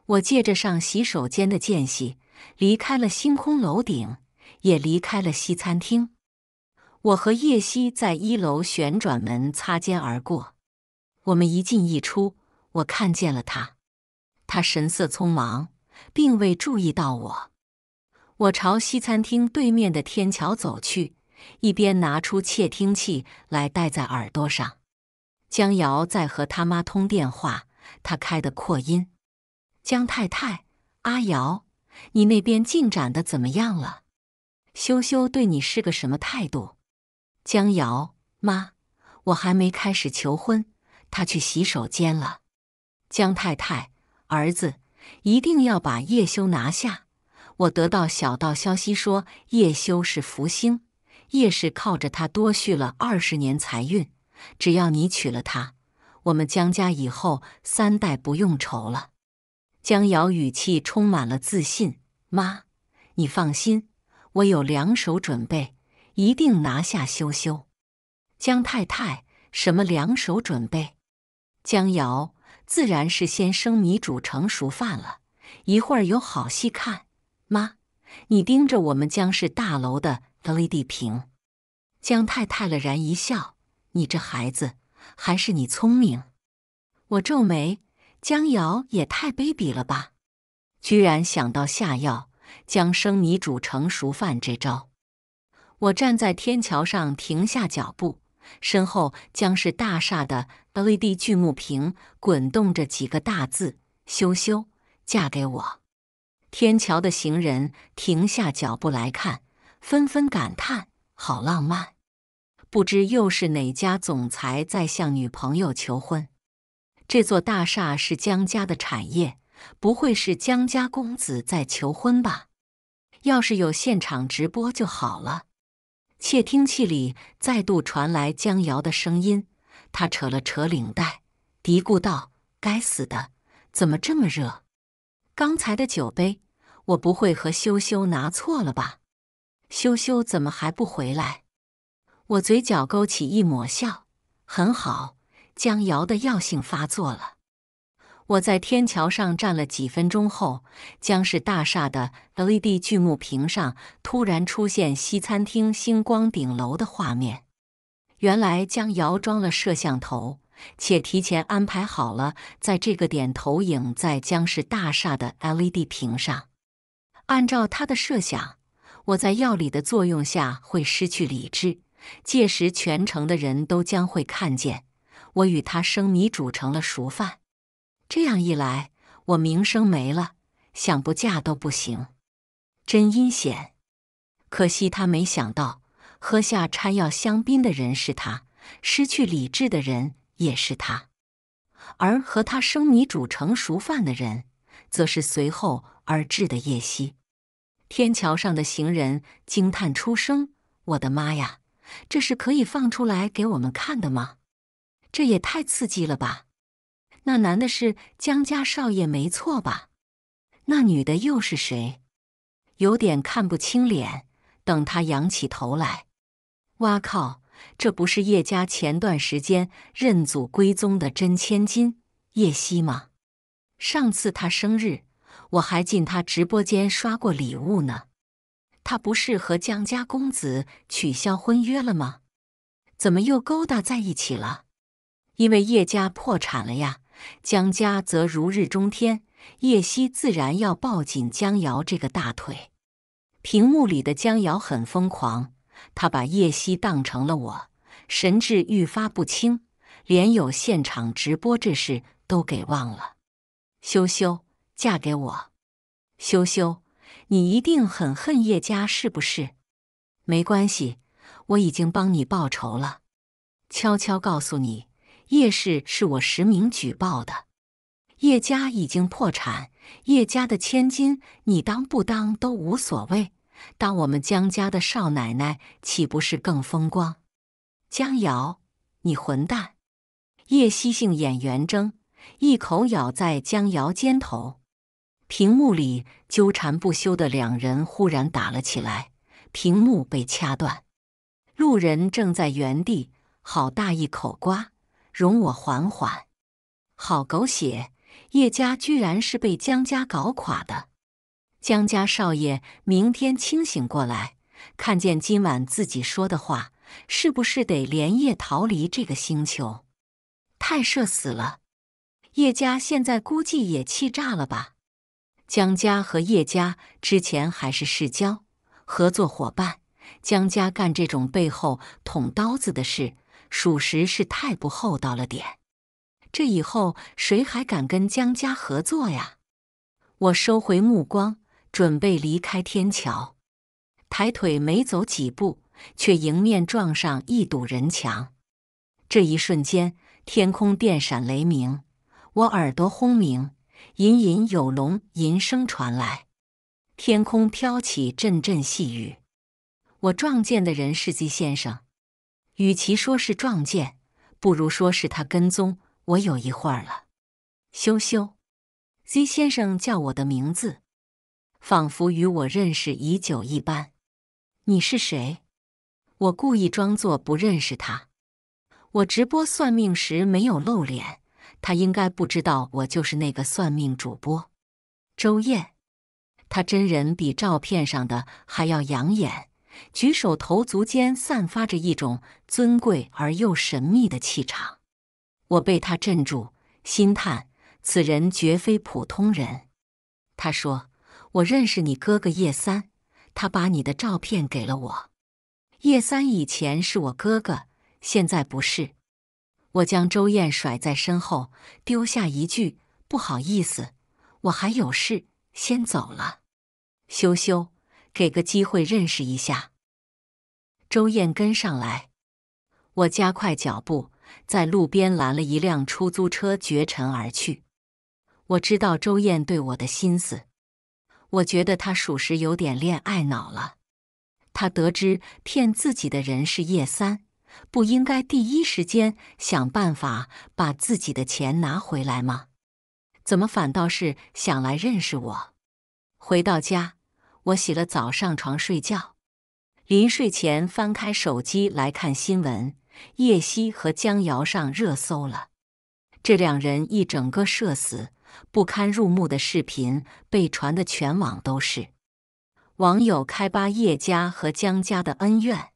我借着上洗手间的间隙，离开了星空楼顶，也离开了西餐厅。我和叶希在一楼旋转门擦肩而过，我们一进一出。我看见了他，他神色匆忙，并未注意到我。我朝西餐厅对面的天桥走去，一边拿出窃听器来戴在耳朵上。江瑶在和他妈通电话，他开的扩音。江太太，阿瑶，你那边进展的怎么样了？羞羞对你是个什么态度？江瑶妈，我还没开始求婚，他去洗手间了。江太太，儿子一定要把叶修拿下。我得到小道消息说，叶修是福星，叶氏靠着他多续了二十年财运。只要你娶了他，我们江家以后三代不用愁了。江瑶语气充满了自信：“妈，你放心，我有两手准备，一定拿下修修。”江太太，什么两手准备？江瑶。自然是先生米煮成熟饭了，一会儿有好戏看。妈，你盯着我们江氏大楼的 LED 屏。江太太了然一笑：“你这孩子，还是你聪明。”我皱眉：“江瑶也太卑鄙了吧，居然想到下药将生米煮成熟饭这招。”我站在天桥上停下脚步。身后将是大厦的 LED 巨幕屏滚动着几个大字：“羞羞，嫁给我！”天桥的行人停下脚步来看，纷纷感叹：“好浪漫！”不知又是哪家总裁在向女朋友求婚？这座大厦是江家的产业，不会是江家公子在求婚吧？要是有现场直播就好了。窃听器里再度传来江瑶的声音，他扯了扯领带，嘀咕道：“该死的，怎么这么热？刚才的酒杯，我不会和羞羞拿错了吧？羞羞怎么还不回来？”我嘴角勾起一抹笑，很好，江瑶的药性发作了。我在天桥上站了几分钟后，江氏大厦的 LED 巨幕屏上突然出现西餐厅星光顶楼的画面。原来江瑶装了摄像头，且提前安排好了，在这个点投影在江氏大厦的 LED 屏上。按照他的设想，我在药理的作用下会失去理智，届时全城的人都将会看见我与他生米煮成了熟饭。这样一来，我名声没了，想不嫁都不行，真阴险！可惜他没想到，喝下掺药香槟的人是他，失去理智的人也是他，而和他生米煮成熟饭的人，则是随后而至的叶希。天桥上的行人惊叹出声：“我的妈呀，这是可以放出来给我们看的吗？这也太刺激了吧！”那男的是江家少爷，没错吧？那女的又是谁？有点看不清脸。等他仰起头来，哇靠！这不是叶家前段时间认祖归宗的真千金叶希吗？上次他生日，我还进他直播间刷过礼物呢。他不是和江家公子取消婚约了吗？怎么又勾搭在一起了？因为叶家破产了呀。江家则如日中天，叶熙自然要抱紧江瑶这个大腿。屏幕里的江瑶很疯狂，他把叶熙当成了我，神志愈发不清，连有现场直播这事都给忘了。羞羞，嫁给我！羞羞，你一定很恨叶家，是不是？没关系，我已经帮你报仇了。悄悄告诉你。叶氏是我实名举报的，叶家已经破产，叶家的千金你当不当都无所谓，当我们江家的少奶奶岂不是更风光？江瑶，你混蛋！叶西性眼圆睁，一口咬在江瑶肩头。屏幕里纠缠不休的两人忽然打了起来，屏幕被掐断。路人正在原地，好大一口瓜。容我缓缓。好狗血！叶家居然是被江家搞垮的。江家少爷明天清醒过来，看见今晚自己说的话，是不是得连夜逃离这个星球？太社死了！叶家现在估计也气炸了吧？江家和叶家之前还是世交、合作伙伴，江家干这种背后捅刀子的事。属实是太不厚道了点，这以后谁还敢跟江家合作呀？我收回目光，准备离开天桥，抬腿没走几步，却迎面撞上一堵人墙。这一瞬间，天空电闪雷鸣，我耳朵轰鸣，隐隐有龙吟声传来，天空飘起阵阵细雨。我撞见的人是季先生。与其说是撞见，不如说是他跟踪我有一会儿了。羞羞，Z 先生叫我的名字，仿佛与我认识已久一般。你是谁？我故意装作不认识他。我直播算命时没有露脸，他应该不知道我就是那个算命主播周燕。他真人比照片上的还要养眼。举手投足间散发着一种尊贵而又神秘的气场，我被他镇住，心叹此人绝非普通人。他说：“我认识你哥哥叶三，他把你的照片给了我。叶三以前是我哥哥，现在不是。”我将周燕甩在身后，丢下一句：“不好意思，我还有事先走了。”羞羞。给个机会认识一下。周燕跟上来，我加快脚步，在路边拦了一辆出租车，绝尘而去。我知道周燕对我的心思，我觉得她属实有点恋爱脑了。她得知骗自己的人是叶三，不应该第一时间想办法把自己的钱拿回来吗？怎么反倒是想来认识我？回到家。我洗了澡，上床睡觉。临睡前翻开手机来看新闻，叶熙和江瑶上热搜了。这两人一整个社死，不堪入目的视频被传的全网都是。网友开扒叶家和江家的恩怨，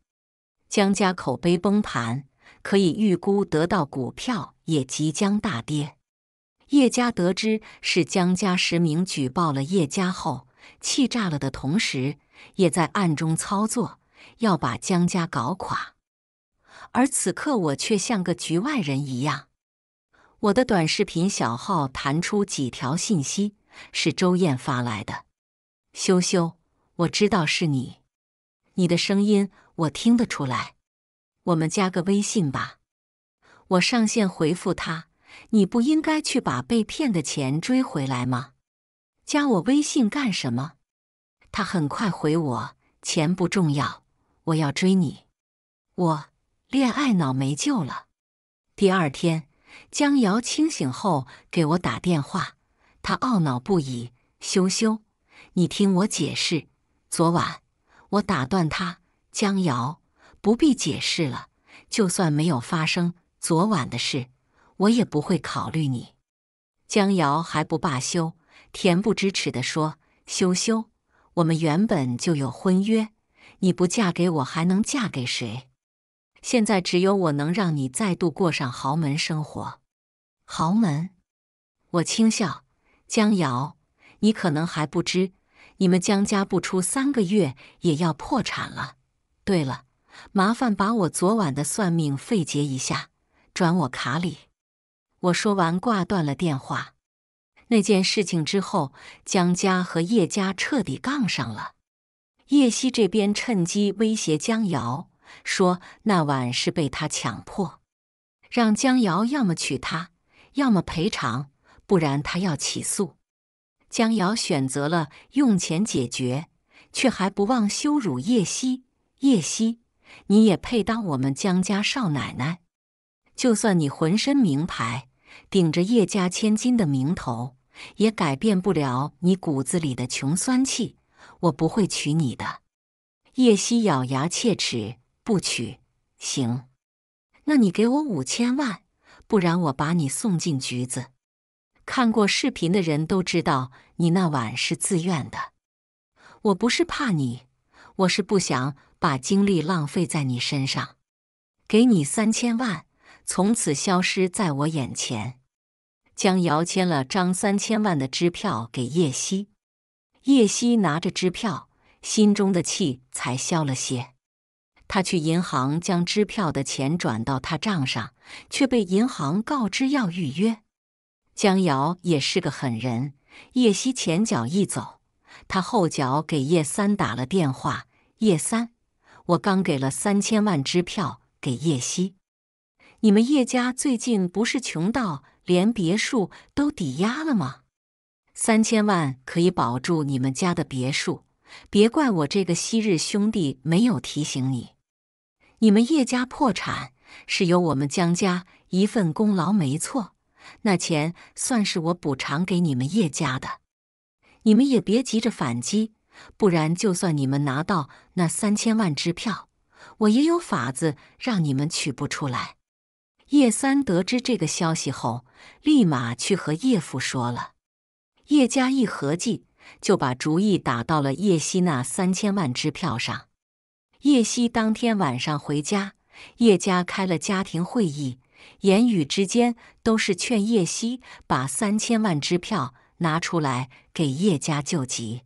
江家口碑崩盘，可以预估得到股票也即将大跌。叶家得知是江家实名举报了叶家后。气炸了的同时，也在暗中操作，要把江家搞垮。而此刻，我却像个局外人一样。我的短视频小号弹出几条信息，是周燕发来的。羞羞，我知道是你，你的声音我听得出来。我们加个微信吧。我上线回复他：“你不应该去把被骗的钱追回来吗？”加我微信干什么？他很快回我：“钱不重要，我要追你。”我恋爱脑没救了。第二天，江瑶清醒后给我打电话，他懊恼不已：“羞羞，你听我解释。”昨晚我打断他：“江瑶，不必解释了。就算没有发生昨晚的事，我也不会考虑你。”江瑶还不罢休。恬不知耻的说：“羞羞，我们原本就有婚约，你不嫁给我还能嫁给谁？现在只有我能让你再度过上豪门生活。豪门。”我轻笑：“江瑶，你可能还不知，你们江家不出三个月也要破产了。对了，麻烦把我昨晚的算命费结一下，转我卡里。”我说完挂断了电话。那件事情之后，江家和叶家彻底杠上了。叶熙这边趁机威胁江瑶，说那晚是被他强迫，让江瑶要么娶她，要么赔偿，不然他要起诉。江瑶选择了用钱解决，却还不忘羞辱叶熙：“叶熙，你也配当我们江家少奶奶？就算你浑身名牌。”顶着叶家千金的名头，也改变不了你骨子里的穷酸气。我不会娶你的。叶希咬牙切齿：“不娶，行，那你给我五千万，不然我把你送进局子。看过视频的人都知道，你那晚是自愿的。我不是怕你，我是不想把精力浪费在你身上。给你三千万。”从此消失在我眼前。江瑶签了张三千万的支票给叶熙，叶熙拿着支票，心中的气才消了些。他去银行将支票的钱转到他账上，却被银行告知要预约。江瑶也是个狠人，叶熙前脚一走，他后脚给叶三打了电话：“叶三，我刚给了三千万支票给叶熙。”你们叶家最近不是穷到连别墅都抵押了吗？三千万可以保住你们家的别墅，别怪我这个昔日兄弟没有提醒你。你们叶家破产是有我们江家一份功劳，没错。那钱算是我补偿给你们叶家的，你们也别急着反击，不然就算你们拿到那三千万支票，我也有法子让你们取不出来。叶三得知这个消息后，立马去和叶父说了。叶家一合计，就把主意打到了叶希那三千万支票上。叶希当天晚上回家，叶家开了家庭会议，言语之间都是劝叶希把三千万支票拿出来给叶家救急。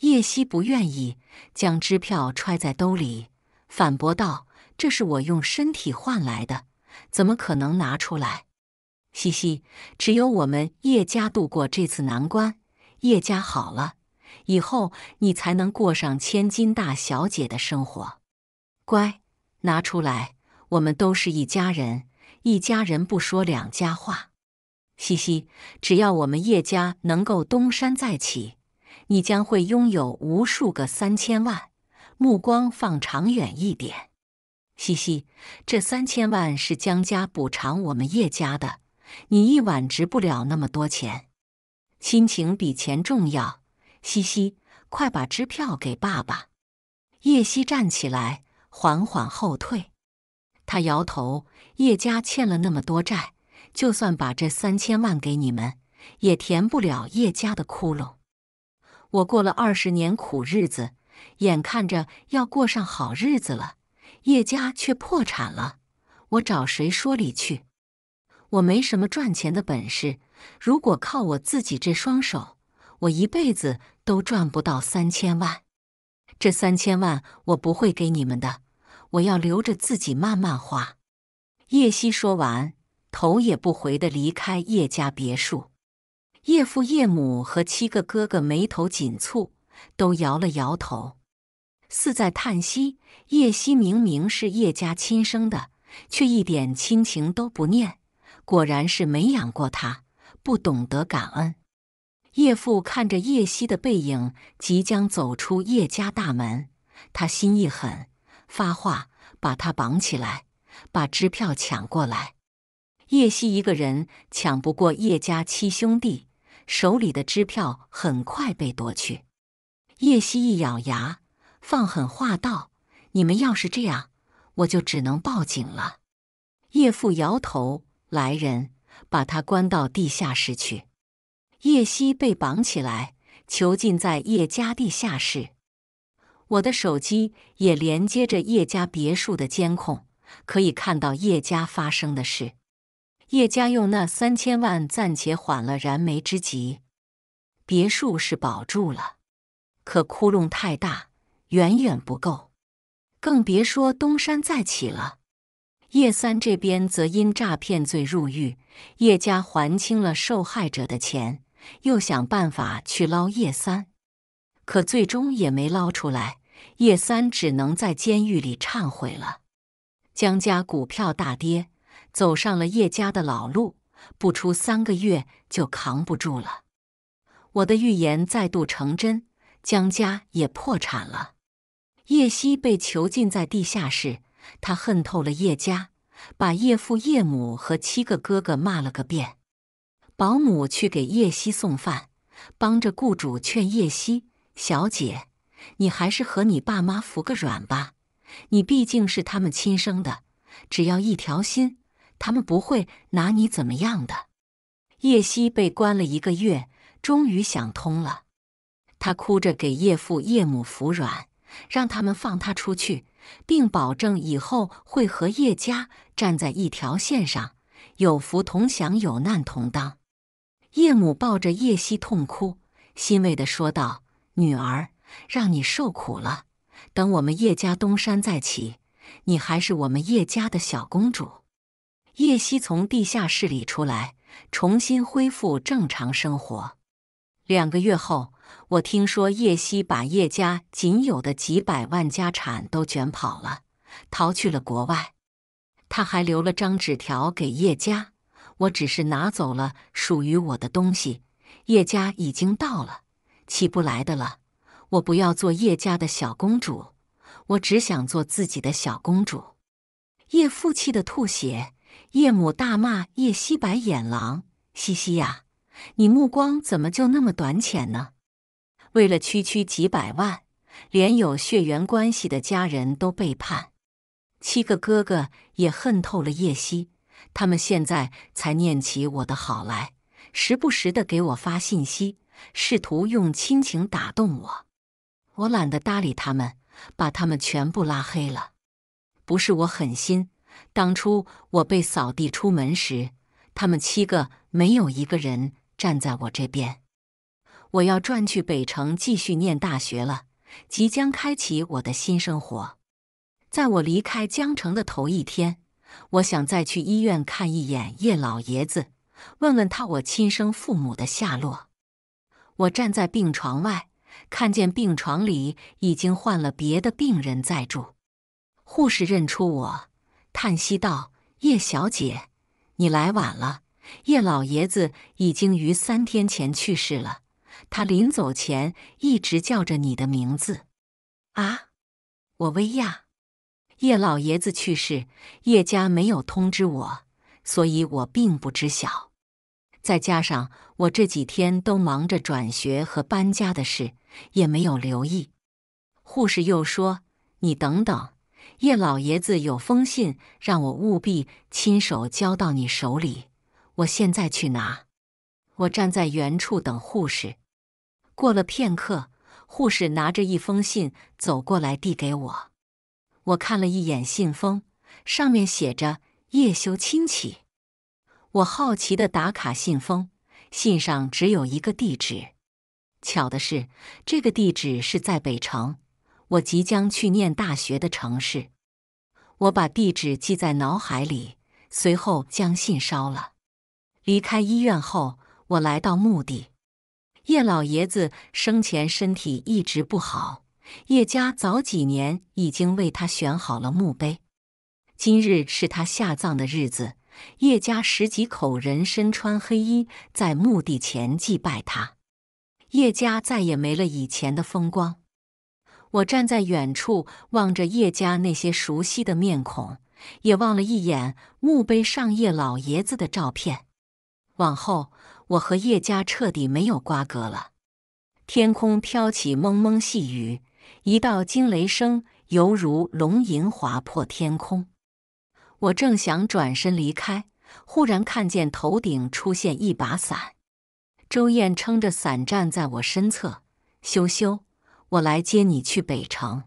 叶希不愿意，将支票揣在兜里，反驳道：“这是我用身体换来的。”怎么可能拿出来？嘻嘻，只有我们叶家度过这次难关，叶家好了，以后你才能过上千金大小姐的生活。乖，拿出来，我们都是一家人，一家人不说两家话。嘻嘻，只要我们叶家能够东山再起，你将会拥有无数个三千万。目光放长远一点。嘻嘻，这三千万是江家补偿我们叶家的，你一晚值不了那么多钱。亲情比钱重要。嘻嘻，快把支票给爸爸。叶希站起来，缓缓后退。他摇头。叶家欠了那么多债，就算把这三千万给你们，也填不了叶家的窟窿。我过了二十年苦日子，眼看着要过上好日子了。叶家却破产了，我找谁说理去？我没什么赚钱的本事，如果靠我自己这双手，我一辈子都赚不到三千万。这三千万我不会给你们的，我要留着自己慢慢花。叶希说完，头也不回的离开叶家别墅。叶父、叶母和七个哥哥眉头紧蹙，都摇了摇头。似在叹息。叶熙明明是叶家亲生的，却一点亲情都不念，果然是没养过他，不懂得感恩。叶父看着叶熙的背影即将走出叶家大门，他心一狠，发话把他绑起来，把支票抢过来。叶熙一个人抢不过叶家七兄弟，手里的支票很快被夺去。叶熙一咬牙。放狠话道：“你们要是这样，我就只能报警了。”叶父摇头：“来人，把他关到地下室去。”叶希被绑起来，囚禁在叶家地下室。我的手机也连接着叶家别墅的监控，可以看到叶家发生的事。叶家用那三千万暂且缓了燃眉之急，别墅是保住了，可窟窿太大。远远不够，更别说东山再起了。叶三这边则因诈骗罪入狱，叶家还清了受害者的钱，又想办法去捞叶三，可最终也没捞出来。叶三只能在监狱里忏悔了。江家股票大跌，走上了叶家的老路，不出三个月就扛不住了。我的预言再度成真，江家也破产了。叶熙被囚禁在地下室，他恨透了叶家，把叶父、叶母和七个哥哥骂了个遍。保姆去给叶熙送饭，帮着雇主劝叶熙：“小姐，你还是和你爸妈服个软吧，你毕竟是他们亲生的，只要一条心，他们不会拿你怎么样的。”叶熙被关了一个月，终于想通了，他哭着给叶父、叶母服软。让他们放他出去，并保证以后会和叶家站在一条线上，有福同享，有难同当。叶母抱着叶希痛哭，欣慰地说道：“女儿，让你受苦了。等我们叶家东山再起，你还是我们叶家的小公主。”叶希从地下室里出来，重新恢复正常生活。两个月后。我听说叶熙把叶家仅有的几百万家产都卷跑了，逃去了国外。他还留了张纸条给叶家。我只是拿走了属于我的东西。叶家已经到了，起不来的了。我不要做叶家的小公主，我只想做自己的小公主。叶父气得吐血，叶母大骂叶熙白眼狼。西西呀，你目光怎么就那么短浅呢？为了区区几百万，连有血缘关系的家人都背叛，七个哥哥也恨透了叶熙。他们现在才念起我的好来，时不时的给我发信息，试图用亲情打动我。我懒得搭理他们，把他们全部拉黑了。不是我狠心，当初我被扫地出门时，他们七个没有一个人站在我这边。我要转去北城继续念大学了，即将开启我的新生活。在我离开江城的头一天，我想再去医院看一眼叶老爷子，问问他我亲生父母的下落。我站在病床外，看见病床里已经换了别的病人在住。护士认出我，叹息道：“叶小姐，你来晚了，叶老爷子已经于三天前去世了。”他临走前一直叫着你的名字，啊，我薇娅，叶老爷子去世，叶家没有通知我，所以我并不知晓。再加上我这几天都忙着转学和搬家的事，也没有留意。护士又说：“你等等，叶老爷子有封信，让我务必亲手交到你手里。我现在去拿。”我站在原处等护士。过了片刻，护士拿着一封信走过来，递给我。我看了一眼信封，上面写着“叶修亲戚”。我好奇的打卡信封，信上只有一个地址。巧的是，这个地址是在北城，我即将去念大学的城市。我把地址记在脑海里，随后将信烧了。离开医院后，我来到墓地。叶老爷子生前身体一直不好，叶家早几年已经为他选好了墓碑。今日是他下葬的日子，叶家十几口人身穿黑衣在墓地前祭拜他。叶家再也没了以前的风光。我站在远处望着叶家那些熟悉的面孔，也望了一眼墓碑上叶老爷子的照片。往后。我和叶家彻底没有瓜葛了。天空飘起蒙蒙细雨，一道惊雷声犹如龙吟划破天空。我正想转身离开，忽然看见头顶出现一把伞。周燕撑着伞站在我身侧，羞羞，我来接你去北城。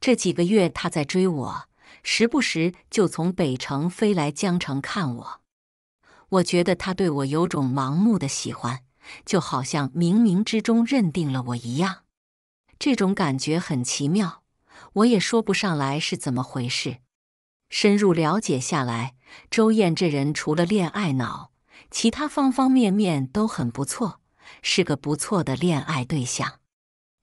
这几个月，他在追我，时不时就从北城飞来江城看我。我觉得他对我有种盲目的喜欢，就好像冥冥之中认定了我一样。这种感觉很奇妙，我也说不上来是怎么回事。深入了解下来，周燕这人除了恋爱脑，其他方方面面都很不错，是个不错的恋爱对象。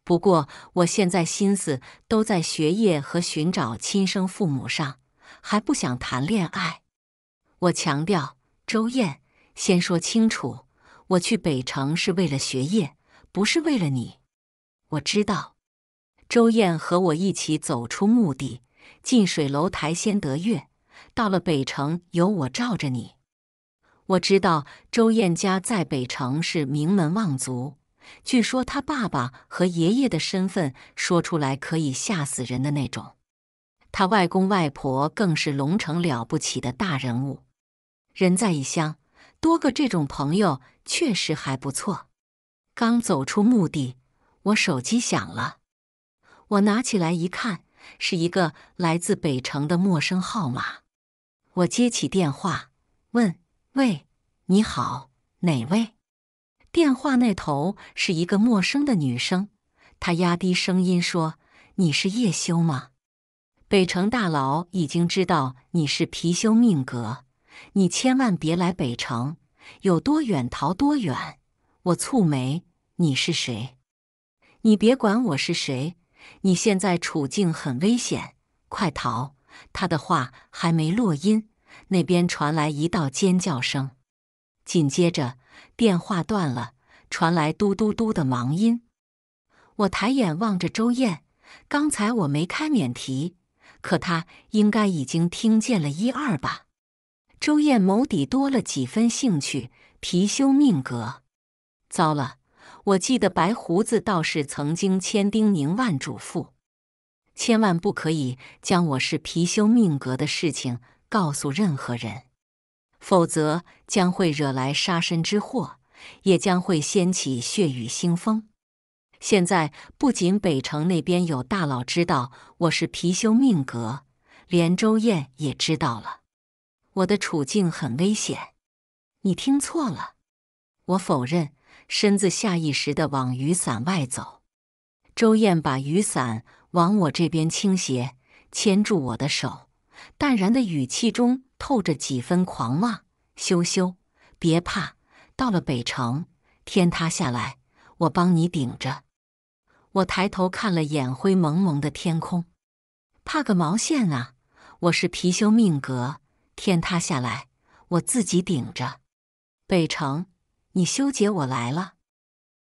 不过我现在心思都在学业和寻找亲生父母上，还不想谈恋爱。我强调。周燕，先说清楚，我去北城是为了学业，不是为了你。我知道，周燕和我一起走出墓地，近水楼台先得月。到了北城，有我罩着你。我知道，周燕家在北城是名门望族，据说她爸爸和爷爷的身份说出来可以吓死人的那种。她外公外婆更是龙城了不起的大人物。人在异乡，多个这种朋友确实还不错。刚走出墓地，我手机响了。我拿起来一看，是一个来自北城的陌生号码。我接起电话，问：“喂，你好，哪位？”电话那头是一个陌生的女生，她压低声音说：“你是叶修吗？北城大佬已经知道你是貔貅命格。”你千万别来北城，有多远逃多远。我蹙眉：“你是谁？”你别管我是谁，你现在处境很危险，快逃！他的话还没落音，那边传来一道尖叫声，紧接着电话断了，传来嘟嘟嘟的忙音。我抬眼望着周燕，刚才我没开免提，可她应该已经听见了一二吧。周燕眸底多了几分兴趣。貔貅命格，糟了！我记得白胡子道士曾经千叮咛万嘱咐，千万不可以将我是貔貅命格的事情告诉任何人，否则将会惹来杀身之祸，也将会掀起血雨腥风。现在不仅北城那边有大佬知道我是貔貅命格，连周燕也知道了。我的处境很危险，你听错了，我否认，身子下意识地往雨伞外走。周燕把雨伞往我这边倾斜，牵住我的手，淡然的语气中透着几分狂妄。羞羞，别怕，到了北城，天塌下来我帮你顶着。我抬头看了眼灰蒙蒙的天空，怕个毛线啊！我是貔貅命格。天塌下来，我自己顶着。北城，你修姐我来了。